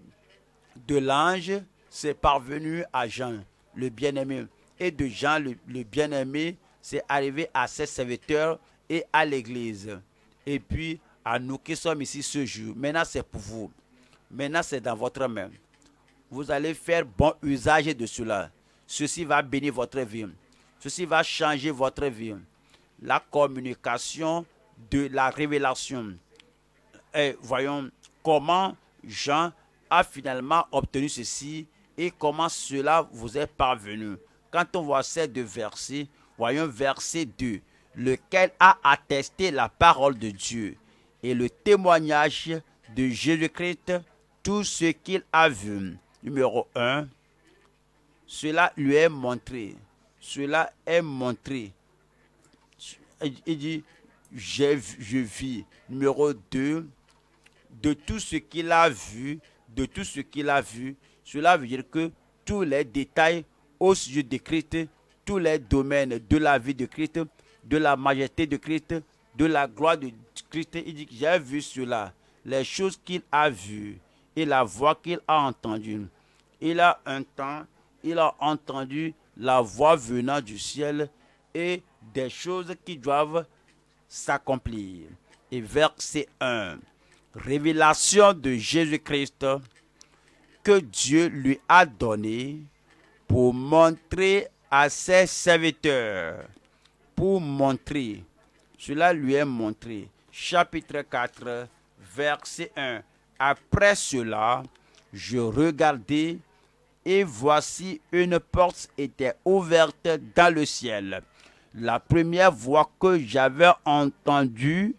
de l'ange, c'est parvenu à Jean, le bien-aimé. Et de Jean, le bien-aimé, c'est arrivé à ses serviteurs et à l'Église. Et puis à nous qui sommes ici ce jour. Maintenant, c'est pour vous. Maintenant, c'est dans votre main. Vous allez faire bon usage de cela. Ceci va bénir votre vie. Ceci va changer votre vie. La communication de la révélation. Et voyons comment Jean a finalement obtenu ceci et comment cela vous est parvenu. Quand on voit ces deux versets, Voyons verset 2, lequel a attesté la parole de Dieu et le témoignage de Jésus-Christ, tout ce qu'il a vu. Numéro 1, cela lui est montré. Cela est montré. Il dit, je vis. Numéro 2, de tout ce qu'il a vu, de tout ce qu'il a vu, cela veut dire que tous les détails au sujet de Christ tous les domaines de la vie de Christ, de la majesté de Christ, de la gloire de Christ. Il dit, j'ai vu cela, les choses qu'il a vues et la voix qu'il a entendue. Il a un temps, il a entendu la voix venant du ciel et des choses qui doivent s'accomplir. Et verset 1. Révélation de Jésus-Christ que Dieu lui a donnée pour montrer à ses serviteurs pour montrer. Cela lui est montré. Chapitre 4, verset 1. Après cela, je regardai et voici une porte était ouverte dans le ciel. La première voix que j'avais entendue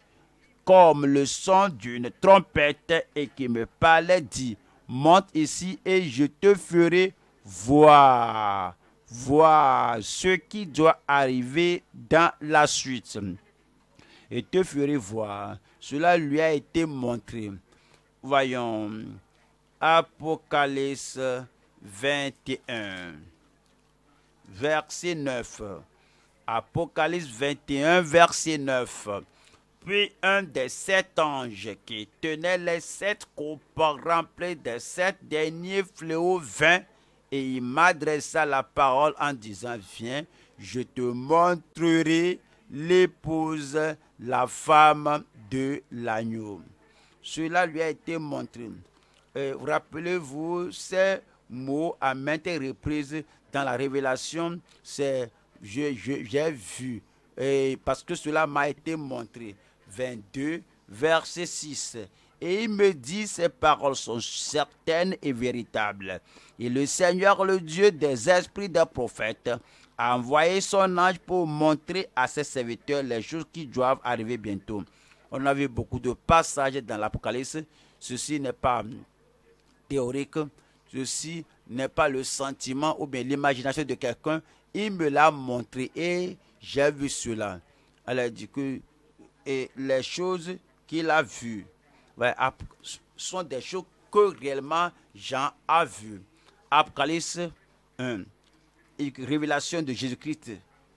comme le son d'une trompette et qui me parlait dit, monte ici et je te ferai voir voir ce qui doit arriver dans la suite. Et te ferai voir. Cela lui a été montré. Voyons. Apocalypse 21, verset 9. Apocalypse 21, verset 9. Puis un des sept anges qui tenait les sept coupes remplis des sept derniers fléaux vint et il m'adressa la parole en disant, viens, je te montrerai l'épouse, la femme de l'agneau. Cela lui a été montré. Euh, rappelez-vous ces mots à maintes reprises dans la révélation, c'est j'ai vu, parce que cela m'a été montré. 22, verset 6. Et il me dit, ces paroles sont certaines et véritables. Et le Seigneur, le Dieu des esprits des prophètes, a envoyé son ange pour montrer à ses serviteurs les choses qui doivent arriver bientôt. On a vu beaucoup de passages dans l'Apocalypse. Ceci n'est pas théorique. Ceci n'est pas le sentiment ou bien l'imagination de quelqu'un. Il me l'a montré et j'ai vu cela. Elle a dit que et les choses qu'il a vues sont des choses que réellement Jean a vues. Apocalypse 1, révélation de Jésus-Christ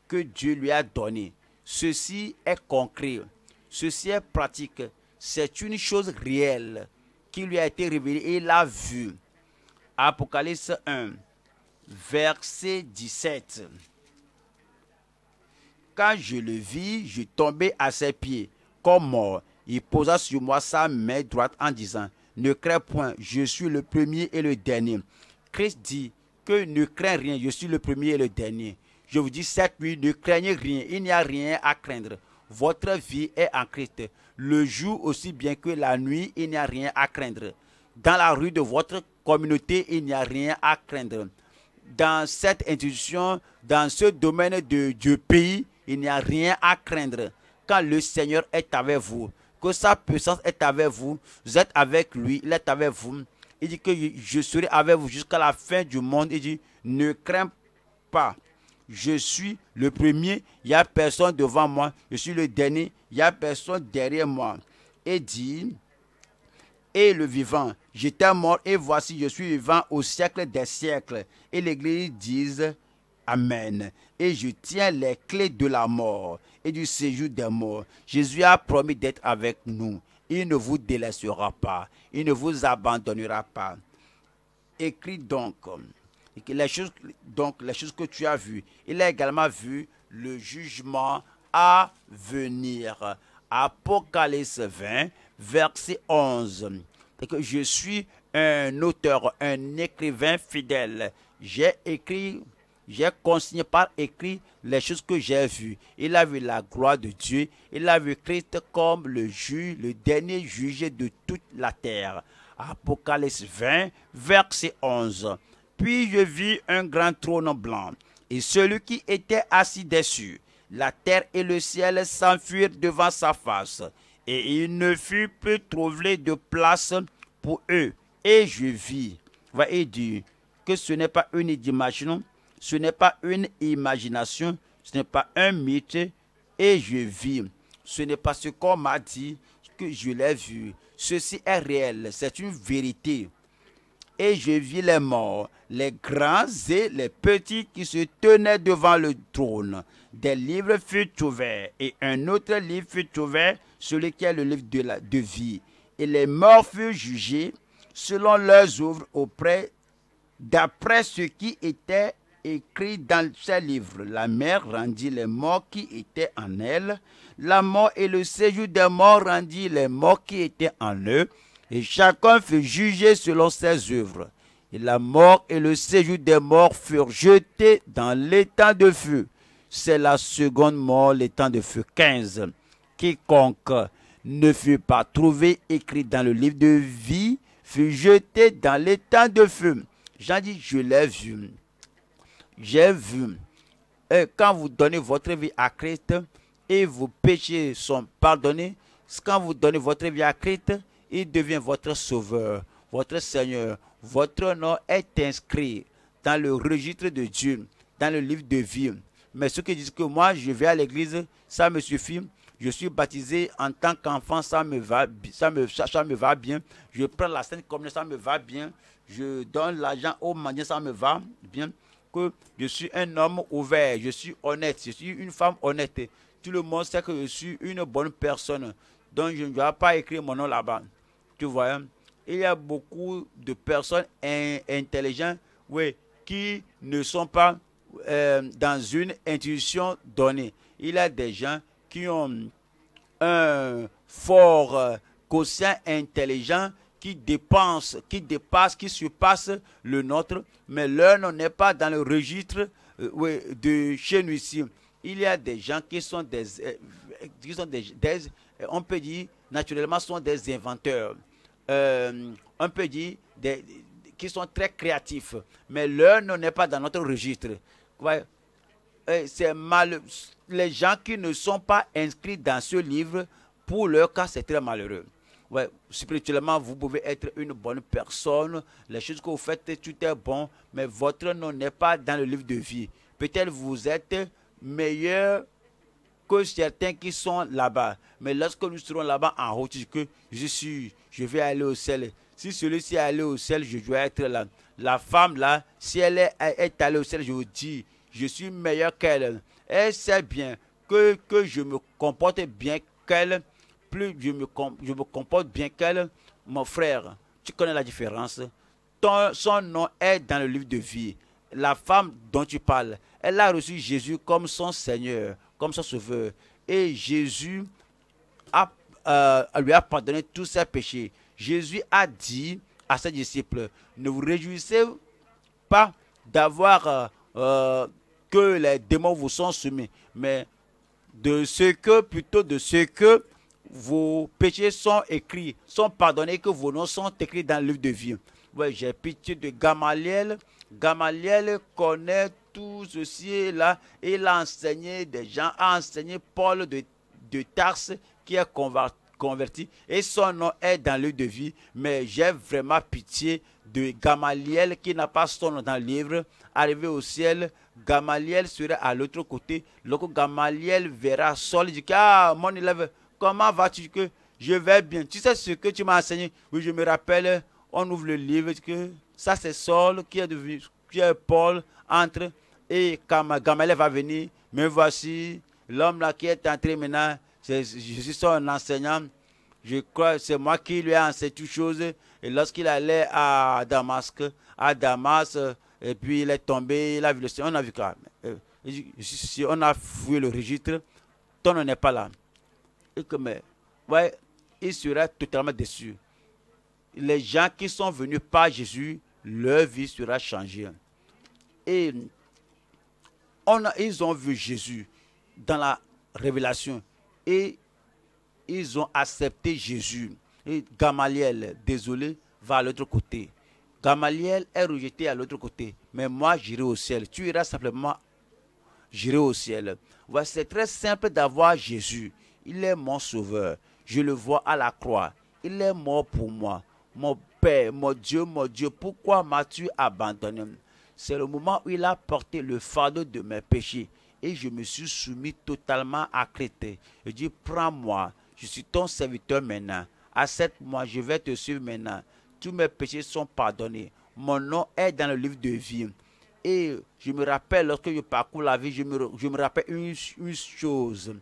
que Dieu lui a donnée. Ceci est concret, ceci est pratique, c'est une chose réelle qui lui a été révélée et il vue. Apocalypse 1, verset 17. Quand je le vis, je tombais à ses pieds comme mort il posa sur moi sa main droite en disant, Ne crains point, je suis le premier et le dernier. Christ dit que ne crains rien, je suis le premier et le dernier. Je vous dis cette nuit, ne craignez rien, il n'y a rien à craindre. Votre vie est en Christ. Le jour aussi bien que la nuit, il n'y a rien à craindre. Dans la rue de votre communauté, il n'y a rien à craindre. Dans cette institution, dans ce domaine de, du pays, il n'y a rien à craindre. Quand le Seigneur est avec vous, que sa puissance est avec vous, vous êtes avec lui, il est avec vous. Il dit que je serai avec vous jusqu'à la fin du monde. Il dit, ne crains pas. Je suis le premier, il n'y a personne devant moi. Je suis le dernier, il n'y a personne derrière moi. Et dit, et le vivant, j'étais mort et voici, je suis vivant au siècle des siècles. Et l'Église dit, Amen. Et je tiens les clés de la mort et du séjour des morts. Jésus a promis d'être avec nous. Il ne vous délaissera pas. Il ne vous abandonnera pas. Écris donc les choses, donc, les choses que tu as vues. Il a également vu le jugement à venir. Apocalypse 20, verset 11. Que je suis un auteur, un écrivain fidèle. J'ai écrit j'ai consigné par écrit les choses que j'ai vues. Il a vu la gloire de Dieu. Il a vu Christ comme le juge, le dernier jugé de toute la terre. Apocalypse 20, verset 11. Puis je vis un grand trône blanc, et celui qui était assis dessus. La terre et le ciel s'enfuirent devant sa face, et il ne fut plus trouvé de place pour eux. Et je vis. Voyez, Dieu. que ce n'est pas une dimension, ce n'est pas une imagination, ce n'est pas un mythe, et je vis. Ce n'est pas ce qu'on m'a dit que je l'ai vu. Ceci est réel, c'est une vérité. Et je vis les morts, les grands et les petits qui se tenaient devant le trône. Des livres furent ouverts et un autre livre fut ouvert, celui qui est le livre de, la, vie. Et les morts furent jugés selon leurs œuvres auprès d'après ce qui était écrit dans ce livres, La mer rendit les morts qui étaient en elle. La mort et le séjour des morts rendit les morts qui étaient en eux. Et chacun fut jugé selon ses œuvres. Et la mort et le séjour des morts furent jetés dans l'étang de feu. C'est la seconde mort, l'étang de feu quinze. Quiconque ne fut pas trouvé écrit dans le livre de vie fut jeté dans l'étang de feu. J'en dis, je l'ai vu j'ai vu. quand vous donnez votre vie à Christ et vos péchés sont pardonnés, quand vous donnez votre vie à Christ, il devient votre sauveur, votre Seigneur. Votre nom est inscrit dans le registre de Dieu, dans le livre de vie. Mais ceux qui disent que moi, je vais à l'église, ça me suffit. Je suis baptisé en tant qu'enfant, ça me va, ça me, me va bien. Je prends la Sainte Communion, ça me va bien. Je donne l'argent aux manières, ça me va bien je suis un homme ouvert, je suis honnête, je suis une femme honnête. Tout le monde sait que je suis une bonne personne. Donc je ne dois pas écrire mon nom là-bas. Tu vois, il y a beaucoup de personnes intelligentes oui, qui ne sont pas euh, dans une intuition donnée. Il y a des gens qui ont un fort euh, quotient intelligent qui dépense, qui dépasse, qui surpasse le nôtre, mais l'un n'est pas dans le registre euh, de chez nous ici. Il y a des gens qui sont des, euh, euh, on peut dire naturellement sont des inventeurs. on peut dire des, qui sont très créatifs, mais l'un n'est pas dans notre registre. C'est mal. Les gens qui ne sont pas inscrits dans ce livre, pour leur cas, c'est très malheureux ouais, spirituellement, vous pouvez être une bonne personne. Les choses que vous faites, tout est bon, mais votre nom n'est pas dans le livre de vie. Peut-être vous êtes meilleur que certains qui sont là-bas. Mais lorsque nous serons là-bas en route, que je suis, je vais aller au ciel. Si celui-ci est allé au ciel, je dois être là. La femme là, si elle est, allée au ciel, je vous dis, je suis meilleur qu'elle. Elle sait bien que, que je me comporte bien qu'elle plus je me, je me comporte bien qu'elle, mon frère, tu connais la différence. Ton, son nom est dans le livre de vie. La femme dont tu parles, elle a reçu Jésus comme son Seigneur, comme son Sauveur. Et Jésus a, euh, lui a pardonné tous ses péchés. Jésus a dit à ses disciples, ne vous réjouissez pas d'avoir euh, que les démons vous sont soumis, mais de ce que, plutôt de ce que vos péchés sont écrits, sont pardonnés, que vos noms sont écrits dans le livre de vie. Ouais, j'ai pitié de Gamaliel. Gamaliel connaît tout ceci là. Il a enseigné des gens, a enseigné Paul de, de Tarse qui est converti et son nom est dans le livre de vie. Mais j'ai vraiment pitié de Gamaliel qui n'a pas son nom dans le livre. Arrivé au ciel, Gamaliel serait à l'autre côté. Lorsque Gamaliel verra Saul, il dit Ah, mon élève, Comment vas-tu que je vais bien Tu sais ce que tu m'as enseigné Oui, je me rappelle, on ouvre le livre, que ça c'est Saul qui est, devenu, qui est Paul, entre, et quand Gamaliel va venir, mais voici l'homme là qui est entré maintenant, je suis son enseignant, je crois c'est moi qui lui ai enseigné toutes choses, et lorsqu'il allait à Damasque, à Damas, et puis il est tombé, il a vu le on a vu quoi euh, on a fouillé le registre, ton n'est pas là. Que mais, ouais, il sera totalement déçu. Les gens qui sont venus par Jésus, leur vie sera changée. Et on a, ils ont vu Jésus dans la révélation et ils ont accepté Jésus. Et Gamaliel, désolé, va à l'autre côté. Gamaliel est rejeté à l'autre côté. Mais moi, j'irai au ciel. Tu iras simplement, j'irai au ciel. Voilà, C'est très simple d'avoir Jésus. Il est mon sauveur. Je le vois à la croix. Il est mort pour moi. Mon Père, mon Dieu, mon Dieu, pourquoi m'as-tu abandonné C'est le moment où il a porté le fardeau de mes péchés et je me suis soumis totalement à Christ. Je dis, prends-moi, je suis ton serviteur maintenant. Accepte-moi, je vais te suivre maintenant. Tous mes péchés sont pardonnés. Mon nom est dans le livre de vie. Et je me rappelle, lorsque je parcours la vie, je me, rappelle une chose.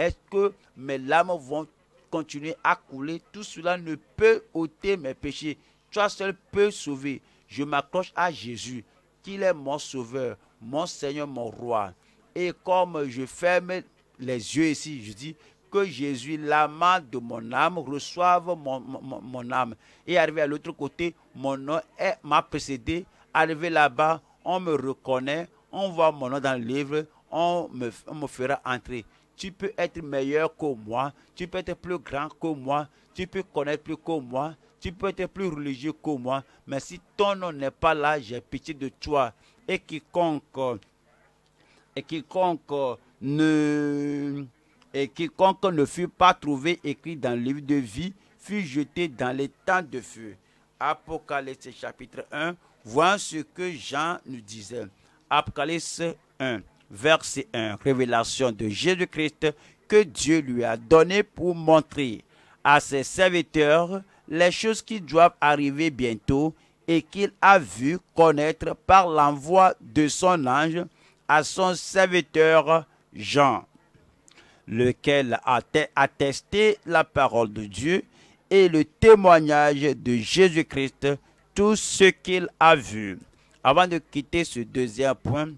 Est-ce que mes larmes vont continuer à couler Tout cela ne peut ôter mes péchés. Toi seul peux sauver. Je m'accroche à Jésus, qu'il est mon sauveur, mon Seigneur, mon roi. Et comme je ferme les yeux ici, je dis que Jésus, l'amant de mon âme, reçoive mon, âme. Et arrivé à l'autre côté, mon nom m'a précédé. Arrivé là-bas, on me reconnaît, on voit mon nom dans le livre, on me fera entrer tu peux être meilleur que moi, tu peux être plus grand que moi, tu peux connaître plus que moi, tu peux être plus religieux que moi, mais si ton nom n'est pas là, j'ai pitié de toi. Et quiconque, et quiconque ne, et quiconque ne fut pas trouvé écrit dans le livre de vie, fut jeté dans les temps de feu. Apocalypse chapitre 1, voyons ce que Jean nous disait. Apocalypse 1 verset 1, révélation de Jésus-Christ que Dieu lui a donnée pour montrer à ses serviteurs les choses qui doivent arriver bientôt et qu'il a vu connaître par l'envoi de son ange à son serviteur Jean, lequel a attesté la parole de Dieu et le témoignage de Jésus-Christ, tout ce qu'il a vu. Avant de quitter ce deuxième point,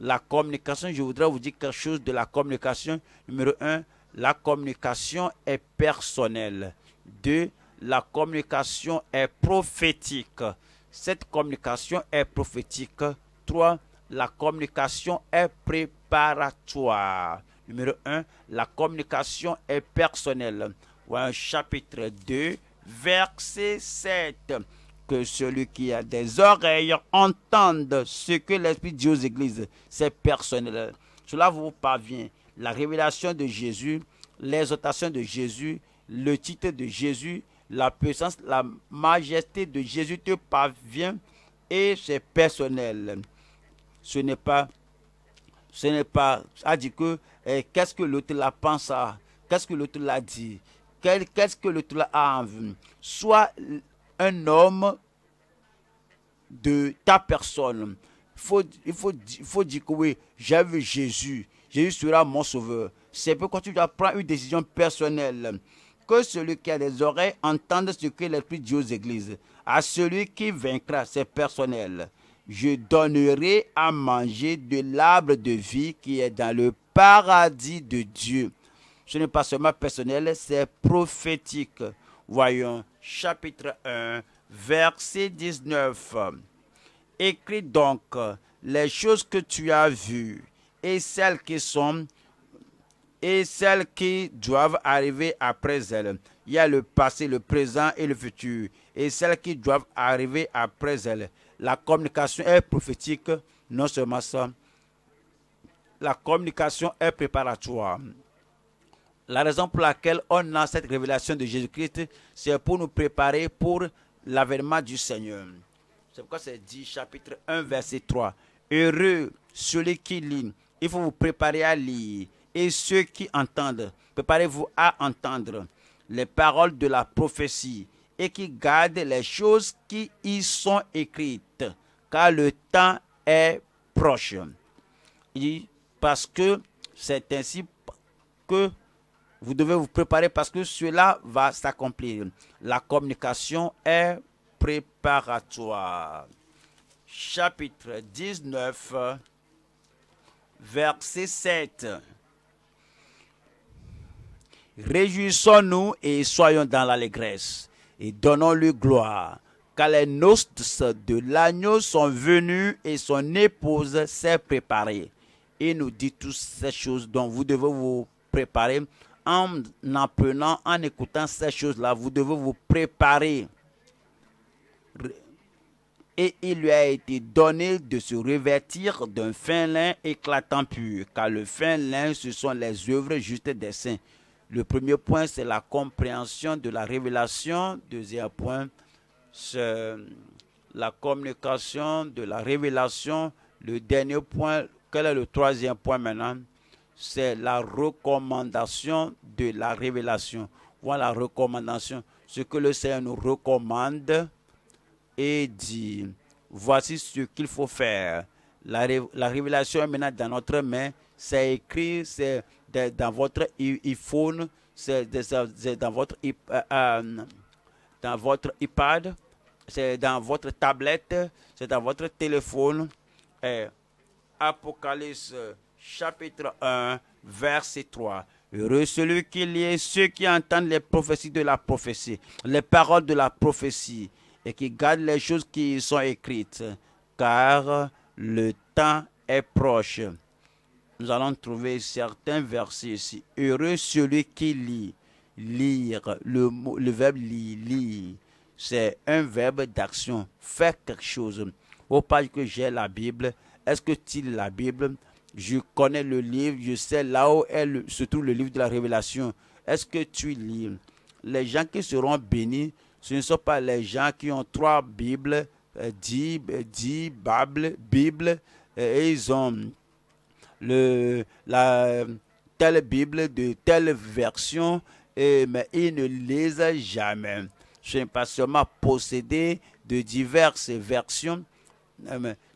la communication, je voudrais vous dire quelque chose de la communication. Numéro 1, la communication est personnelle. 2, la communication est prophétique. Cette communication est prophétique. 3, la communication est préparatoire. Numéro 1, la communication est personnelle. un chapitre 2, verset 7 celui qui a des oreilles entende ce que l'Esprit dit aux églises. C'est personnel. Cela vous parvient. La révélation de Jésus, l'exhortation de Jésus, le titre de Jésus, la puissance, la majesté de Jésus te parvient et c'est personnel. Ce n'est pas, ce n'est pas, ça dit que eh, qu'est-ce que l'autre la pense, à qu'est-ce que l'autre l'a dit, qu'est-ce que l'autre a en Soit un homme de ta personne. Faut, il faut, il faut dire que oui, j'ai vu Jésus. Jésus sera mon sauveur. C'est pourquoi tu dois prendre une décision personnelle. Que celui qui a les oreilles entende ce que l'Esprit dit aux églises. À celui qui vaincra, c'est personnel. Je donnerai à manger de l'arbre de vie qui est dans le paradis de Dieu. Ce n'est pas seulement personnel, c'est prophétique. Voyons, chapitre 1, verset 19. Écris donc les choses que tu as vues et celles qui sont et celles qui doivent arriver après elles. Il y a le passé, le présent et le futur. Et celles qui doivent arriver après elles. La communication est prophétique, non seulement ça. La communication est préparatoire la raison pour laquelle on a cette révélation de Jésus-Christ, c'est pour nous préparer pour l'avènement du Seigneur. C'est pourquoi c'est dit chapitre 1, verset 3. Heureux celui qui lit. Il faut vous préparer à lire. Et ceux qui entendent, préparez-vous à entendre les paroles de la prophétie et qui gardent les choses qui y sont écrites, car le temps est proche. Il dit, parce que c'est ainsi que vous devez vous préparer parce que cela va s'accomplir. La communication est préparatoire. Chapitre 19, verset 7. Réjouissons-nous et soyons dans l'allégresse et donnons-lui gloire, car les noces de l'agneau sont venues et son épouse s'est préparée. Et nous dit toutes ces choses dont vous devez vous préparer en apprenant, en écoutant ces choses-là, vous devez vous préparer. Et il lui a été donné de se revêtir d'un fin lin éclatant pur, car le fin lin, ce sont les œuvres justes des saints. Le premier point, c'est la compréhension de la révélation. Deuxième point, c'est la communication de la révélation. Le dernier point, quel est le troisième point maintenant c'est la recommandation de la révélation. Voilà la recommandation. Ce que le Seigneur nous recommande et dit, voici ce qu'il faut faire. La, révélation est maintenant dans notre main. C'est écrit, c'est dans votre iPhone, c'est dans votre, euh, euh, dans votre iPad, c'est dans votre tablette, c'est dans votre téléphone. Apocalypse chapitre 1, verset 3. Heureux celui qui lit ceux qui entendent les prophéties de la prophétie, les paroles de la prophétie, et qui gardent les choses qui sont écrites, car le temps est proche. Nous allons trouver certains versets ici. Heureux celui qui lit. Lire, le, verbe lire, c'est un verbe d'action. Faire quelque chose. Au page que j'ai la Bible, est-ce que tu lis la Bible je connais le livre, je sais là où se trouve le livre de la révélation. Est-ce que tu lis Les gens qui seront bénis, ce ne sont pas les gens qui ont trois Bibles, euh, dix, euh, Bibles, Bibles euh, et ils ont le, telle Bible de telle version, et, mais ils ne lisent jamais. Je suis pas seulement possédé de diverses versions,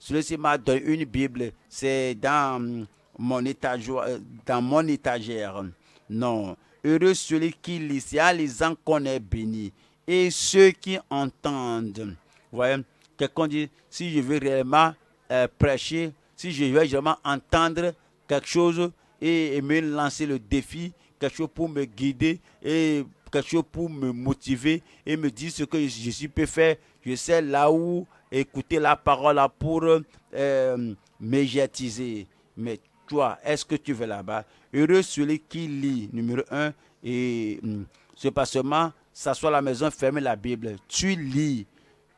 celui-ci m'a donné une Bible. C'est dans euh, euh, mon, étagère, dans Non. Heureux celui qui lit. C'est en lisant qu'on est béni. Et ceux qui entendent. voyez, quelqu'un dit si je veux réellement euh, prêcher, si je veux vraiment entendre quelque chose et, me lancer le défi, quelque chose pour me guider et quelque chose pour me motiver et me dire ce que je, peut faire. Je sais là où écouter la parole pour euh, médiatiser. Mais toi, est-ce que tu veux là-bas Heureux celui qui lit, numéro un, et hum, ce pas seulement s'asseoir à la maison, fermer la Bible. Tu lis.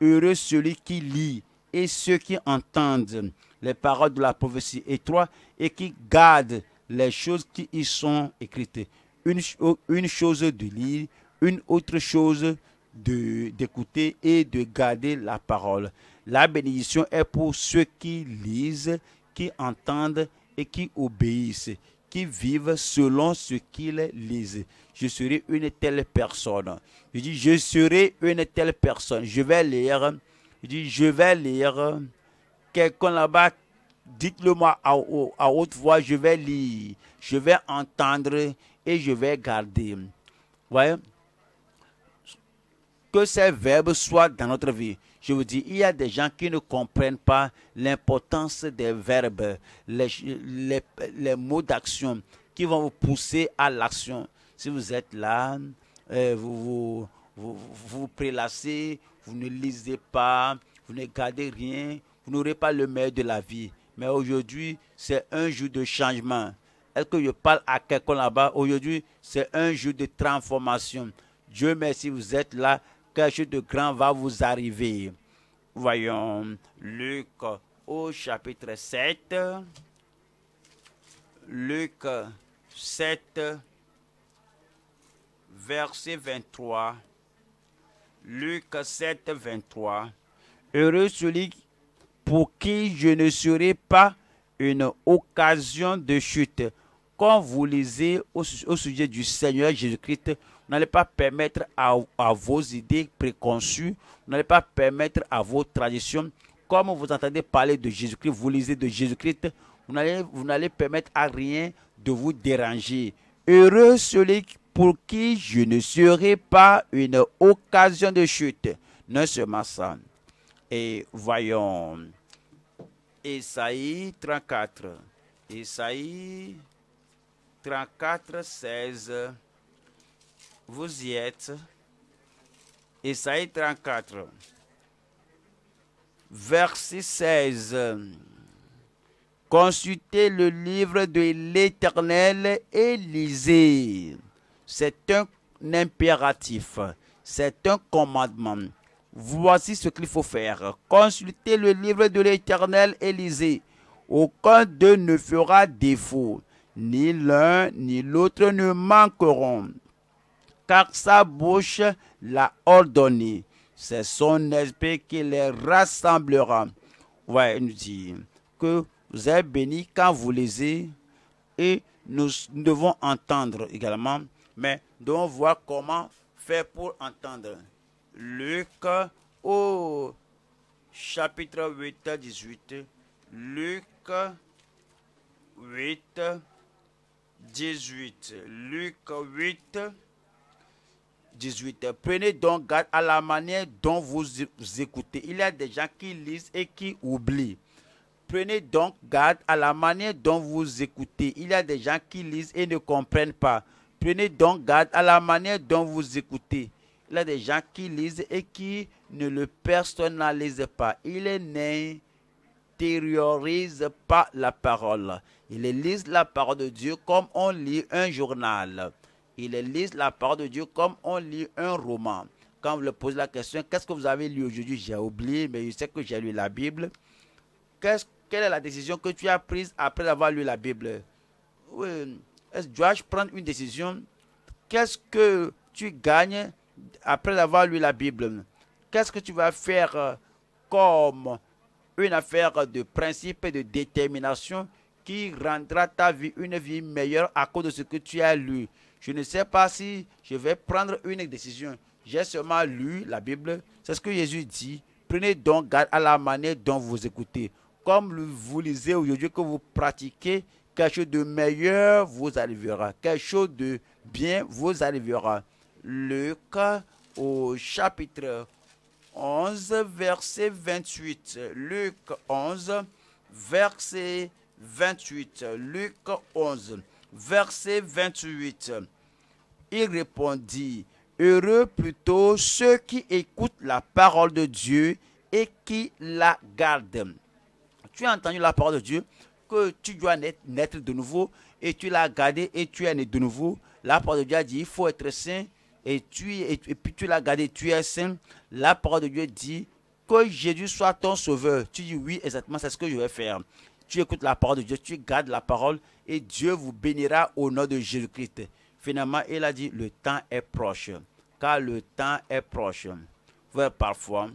Heureux celui qui lit et ceux qui entendent les paroles de la prophétie et toi et qui gardent les choses qui y sont écrites. Une, une chose de lire, une autre chose d'écouter et de garder la parole. La bénédiction est pour ceux qui lisent, qui entendent et qui obéissent, qui vivent selon ce qu'ils lisent. Je serai une telle personne. Je dis, je serai une telle personne. Je vais lire. Je dis, je vais lire. Quelqu'un là-bas, dites-le moi à, haute voix, je vais lire, je vais entendre et je vais garder. voyez que ces verbes soient dans notre vie. Je vous dis, il y a des gens qui ne comprennent pas l'importance des verbes, les, mots d'action qui vont vous pousser à l'action. Si vous êtes là, euh, vous, vous, vous, vous prélassez, vous ne lisez pas, vous ne gardez rien, vous n'aurez pas le meilleur de la vie. Mais aujourd'hui, c'est un jour de changement. Est-ce que je parle à quelqu'un là-bas Aujourd'hui, c'est un jour de transformation. Dieu merci, vous êtes là quelque de grand va vous arriver. Voyons Luc au chapitre 7. Luc 7, verset 23. Luc 7, 23. Heureux celui pour qui je ne serai pas une occasion de chute. Quand vous lisez au sujet du Seigneur Jésus-Christ, n'allez pas permettre à, vos idées préconçues, n'allez pas permettre à vos traditions, comme vous entendez parler de Jésus-Christ, vous lisez de Jésus-Christ, vous n'allez permettre à rien de vous déranger. Heureux celui pour qui je ne serai pas une occasion de chute. Ne se ça. Et voyons. Esaïe 34. Esaïe 34, 16 vous y êtes. Esaïe 34, verset 16. Consultez le livre de l'Éternel et C'est un impératif, c'est un commandement. Voici ce qu'il faut faire. Consultez le livre de l'Éternel et Aucun d'eux ne fera défaut, ni l'un ni l'autre ne manqueront car sa bouche l'a ordonné. C'est son esprit qui les rassemblera. Ouais, il nous dit que vous êtes bénis quand vous lisez et nous devons entendre également, mais nous devons voir comment faire pour entendre. Luc au chapitre 8, 18. Luc 8, 18. Luc 8, Prenez donc garde à la manière dont vous écoutez. Il y a des gens qui lisent et qui oublient. Prenez donc garde à la manière dont vous écoutez. Il y a des gens qui lisent et ne comprennent pas. Prenez donc garde à la manière dont vous écoutez. Il y a des gens qui lisent et qui ne le personnalisent pas. Il n'intériorisent pas la parole. Il lisent la parole de Dieu comme on lit un journal. Il lisent la parole de Dieu comme on lit un roman. Quand vous leur posez la question, qu'est-ce que vous avez lu aujourd'hui J'ai oublié, mais je sais que j'ai lu la Bible. quelle est la décision que tu as prise après avoir lu la Bible oui. Dois-je prendre une décision Qu'est-ce que tu gagnes après avoir lu la Bible Qu'est-ce que tu vas faire euh, comme une affaire de principe et de détermination qui rendra ta vie une vie meilleure à cause de ce que tu as lu je ne sais pas si je vais prendre une décision. J'ai seulement lu la Bible. C'est ce que Jésus dit. Prenez donc garde à la manière dont vous écoutez. Comme vous lisez aujourd'hui que vous pratiquez, quelque chose de meilleur vous arrivera. Quelque chose de bien vous arrivera. Luc au chapitre 11, verset 28. Luc 11, verset 28. Luc 11, verset 28. Il répondit, Heureux plutôt ceux qui écoutent la parole de Dieu et qui la gardent. Tu as entendu la parole de Dieu, que tu dois naître de nouveau, et tu l'as gardé et tu es né de nouveau. La parole de Dieu dit, il faut être saint, et, tu, puis tu l'as gardé, tu es saint. La parole de Dieu dit, que Jésus soit ton sauveur. Tu dis, oui, exactement, c'est ce que je vais faire. Tu écoutes la parole de Dieu, tu gardes la parole, et Dieu vous bénira au nom de Jésus-Christ. Finalement, il a dit, le temps est proche. Car le temps est proche. parfois,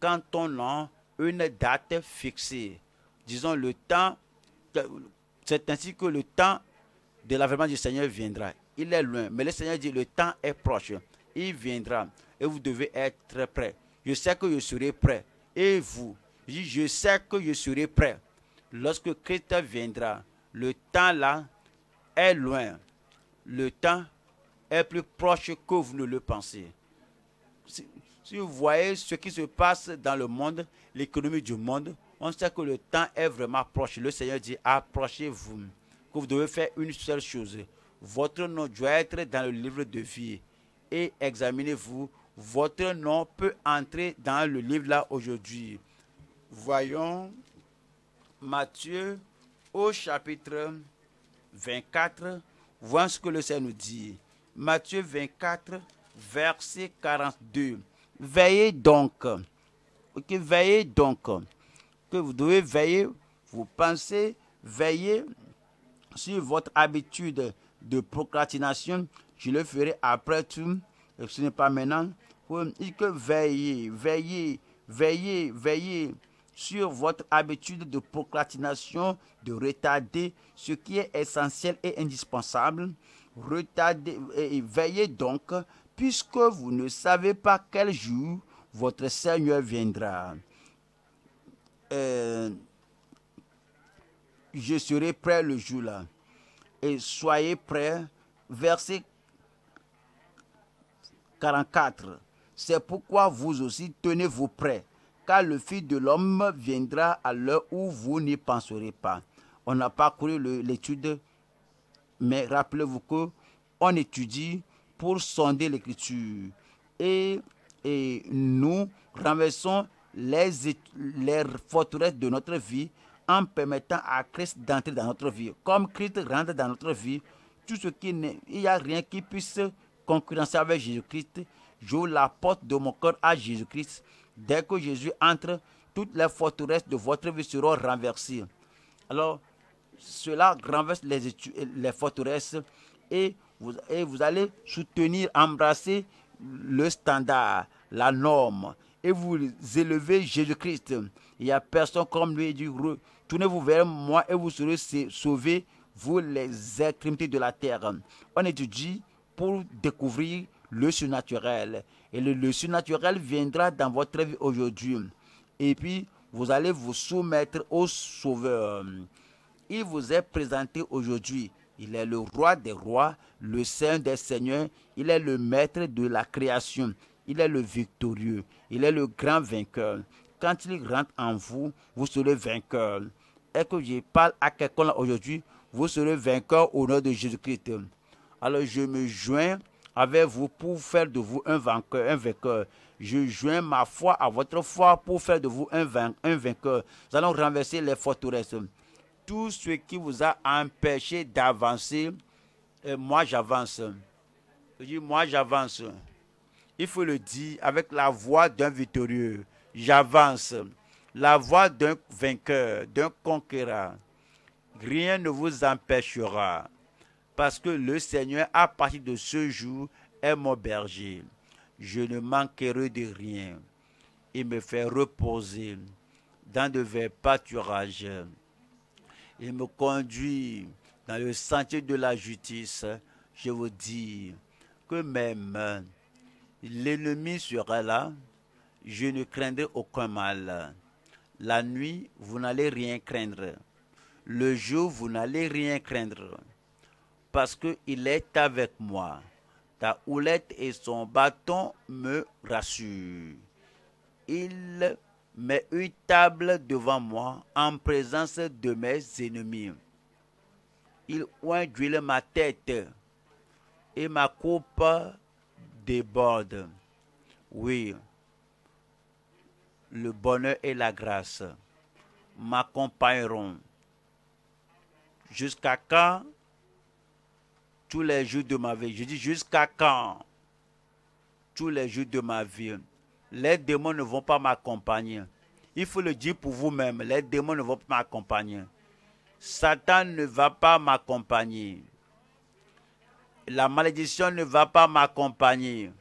quand on a une date fixée, disons le temps, c'est ainsi que le temps de l'avènement du Seigneur viendra. Il est loin, mais le Seigneur dit, le temps est proche. Il viendra et vous devez être prêt. Je sais que je serai prêt. Et vous, je sais que je serai prêt. Lorsque Christ viendra, le temps là est loin le temps est plus proche que vous ne le pensez. Si, vous voyez ce qui se passe dans le monde, l'économie du monde, on sait que le temps est vraiment proche. Le Seigneur dit, approchez-vous, que vous devez faire une seule chose. Votre nom doit être dans le livre de vie. Et examinez-vous, votre nom peut entrer dans le livre là aujourd'hui. Voyons Matthieu au chapitre 24 Voyons ce que le Seigneur nous dit. Matthieu 24, verset 42. Veillez donc. veillez donc. Que vous devez veiller, vous pensez, veillez sur votre habitude de procrastination. Je le ferai après tout, ce n'est pas maintenant. Que veillez, veillez, veillez, veillez sur votre habitude de procrastination, de retarder ce qui est essentiel et indispensable. Retardez et veillez donc, puisque vous ne savez pas quel jour votre Seigneur viendra. Euh, je serai prêt le jour-là. Et soyez prêts. Verset 44. C'est pourquoi vous aussi tenez-vous prêts car le Fils de l'homme viendra à l'heure où vous n'y penserez pas. On n'a pas couru l'étude, mais rappelez-vous que on étudie pour sonder l'écriture et, et, nous renversons les, les forteresses de notre vie en permettant à Christ d'entrer dans notre vie. Comme Christ rentre dans notre vie, tout ce qui il n'y a rien qui puisse concurrencer avec Jésus-Christ. J'ouvre la porte de mon corps à Jésus-Christ Dès que Jésus entre, toutes les forteresses de votre vie seront renversées. Alors, cela renverse les, les forteresses et vous, et vous allez soutenir, embrasser le standard, la norme. Et vous élevez Jésus-Christ. Il n'y a personne comme lui. dit, tournez-vous vers moi et vous serez sauvés, vous les extrémités de la terre. On étudie pour découvrir le surnaturel. Et le, le surnaturel viendra dans votre vie aujourd'hui. Et puis, vous allez vous soumettre au Sauveur. Il vous est présenté aujourd'hui. Il est le roi des rois, le Saint des seigneurs. Il est le maître de la création. Il est le victorieux. Il est le grand vainqueur. Quand il rentre en vous, vous serez vainqueur. Et que je parle à quelqu'un aujourd'hui, vous serez vainqueur au nom de Jésus-Christ. Alors je me joins avec vous pour faire de vous un vainqueur, un vainqueur. Je joins ma foi à votre foi pour faire de vous un, vainqueur. Nous allons renverser les forteresses. Tout ce qui vous a empêché d'avancer, euh, moi j'avance. Je dis Moi j'avance. Il faut le dire avec la voix d'un victorieux. J'avance. La voix d'un vainqueur, d'un conquérant. Rien ne vous empêchera parce que le Seigneur, à partir de ce jour, est mon berger. Je ne manquerai de rien. Il me fait reposer dans de verts pâturages. Il me conduit dans le sentier de la justice. Je vous dis que même l'ennemi sera là, je ne craindrai aucun mal. La nuit, vous n'allez rien craindre. Le jour, vous n'allez rien craindre parce qu'il est avec moi. Ta houlette et son bâton me rassurent. Il met une table devant moi en présence de mes ennemis. Il oindule ma tête et ma coupe déborde. Oui, le bonheur et la grâce m'accompagneront. Jusqu'à quand tous les jours de ma vie. Je dis jusqu'à quand Tous les jours de ma vie. Les démons ne vont pas m'accompagner. Il faut le dire pour vous-même. Les démons ne vont pas m'accompagner. Satan ne va pas m'accompagner. La malédiction ne va pas m'accompagner.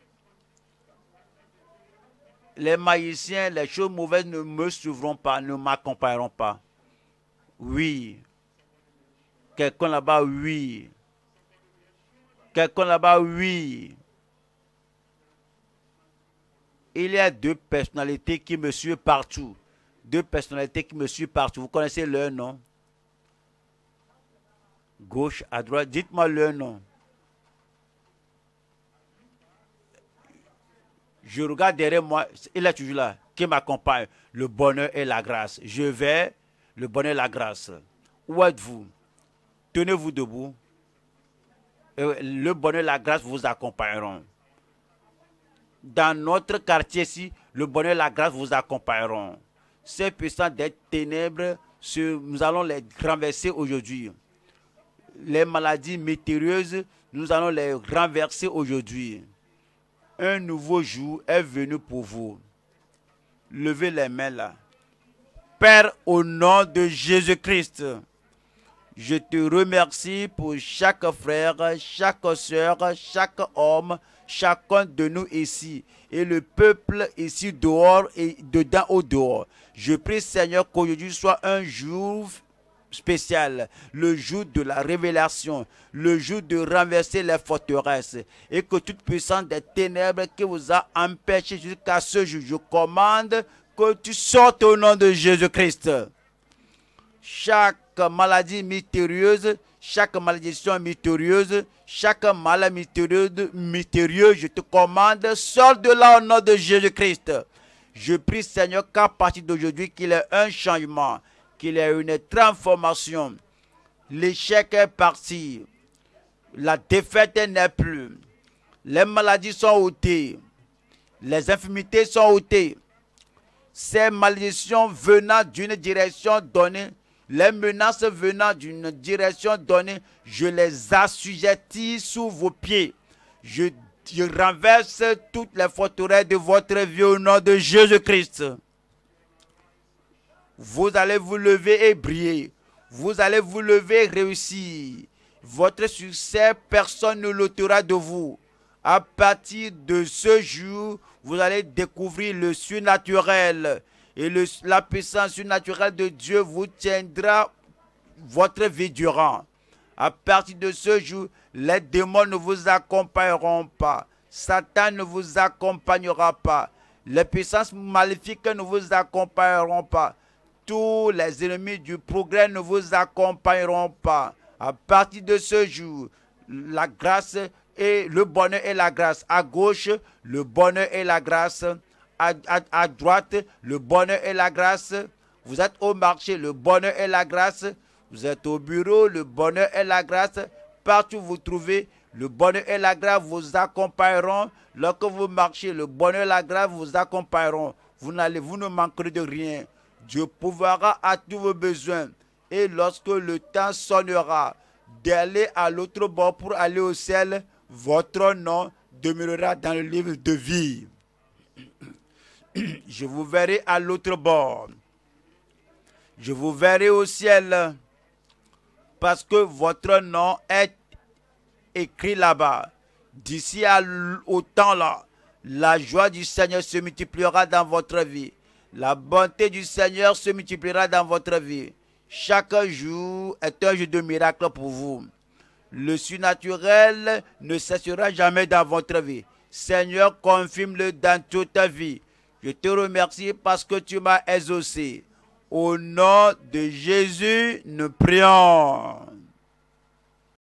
Les magiciens, les choses mauvaises ne me suivront pas, ne m'accompagneront pas. Oui. Quelqu'un là-bas, oui. Quelqu'un là-bas, oui. Il y a deux personnalités qui me suivent partout. Deux personnalités qui me suivent partout. Vous connaissez leur nom Gauche, à droite. Dites-moi leur nom. Je regarde derrière moi. Il est toujours là. Qui m'accompagne Le bonheur et la grâce. Je vais. Le bonheur et la grâce. Où êtes-vous Tenez-vous debout. Euh, le bonheur, et la grâce vous accompagneront. Dans notre quartier-ci, le bonheur, et la grâce vous accompagneront. Ces puissants des ténèbres, nous allons les renverser aujourd'hui. Les maladies mystérieuses, nous allons les renverser aujourd'hui. Un nouveau jour est venu pour vous. Levez les mains là. Père, au nom de Jésus-Christ, je te remercie pour chaque frère, chaque soeur, chaque homme, chacun de nous ici et le peuple ici dehors et dedans au dehors. Je prie Seigneur qu'aujourd'hui soit un jour spécial, le jour de la révélation, le jour de renverser les forteresses, et que toute puissance des ténèbres qui vous a empêché jusqu'à ce jour, je commande que tu sortes au nom de Jésus-Christ. Chaque maladie mystérieuse, chaque malédiction mystérieuse, chaque mal mystérieux, mystérieux, je te commande, sors de là au nom de Jésus-Christ. Je prie Seigneur qu'à partir d'aujourd'hui, qu'il y ait un changement, qu'il y ait une transformation. L'échec est parti. La défaite n'est plus. Les maladies sont ôtées. Les infirmités sont ôtées. Ces malédictions venant d'une direction donnée les menaces venant d'une direction donnée, je les assujettis sous vos pieds. Je, renverse toutes les forteresses de votre vie au nom de Jésus-Christ. Vous allez vous lever et briller. Vous allez vous lever et réussir. Votre succès, personne ne l'ôtera de vous. À partir de ce jour, vous allez découvrir le surnaturel et la puissance surnaturelle de Dieu vous tiendra votre vie durant. À partir de ce jour, les démons ne vous accompagneront pas. Satan ne vous accompagnera pas. Les puissances maléfiques ne vous accompagneront pas. Tous les ennemis du progrès ne vous accompagneront pas. À partir de ce jour, la grâce et le bonheur et la grâce. À gauche, le bonheur et la grâce à, droite, le bonheur et la grâce. Vous êtes au marché, le bonheur et la grâce. Vous êtes au bureau, le bonheur et la grâce. Partout où vous trouvez, le bonheur et la grâce vous accompagneront. Lorsque vous marchez, le bonheur et la grâce vous accompagneront. Vous, n'allez, vous ne manquerez de rien. Dieu pourvoira à tous vos besoins. Et lorsque le temps sonnera d'aller à l'autre bord pour aller au ciel, votre nom demeurera dans le livre de vie. je vous verrai à l'autre bord. Je vous verrai au ciel, parce que votre nom est écrit là-bas. D'ici au temps là, la joie du Seigneur se multipliera dans votre vie. La bonté du Seigneur se multipliera dans votre vie. Chaque jour est un jour de miracle pour vous. Le surnaturel ne cessera jamais dans votre vie. Seigneur, confirme-le dans toute ta vie. Je te remercie parce que tu m'as exaucé. Au nom de Jésus, nous prions.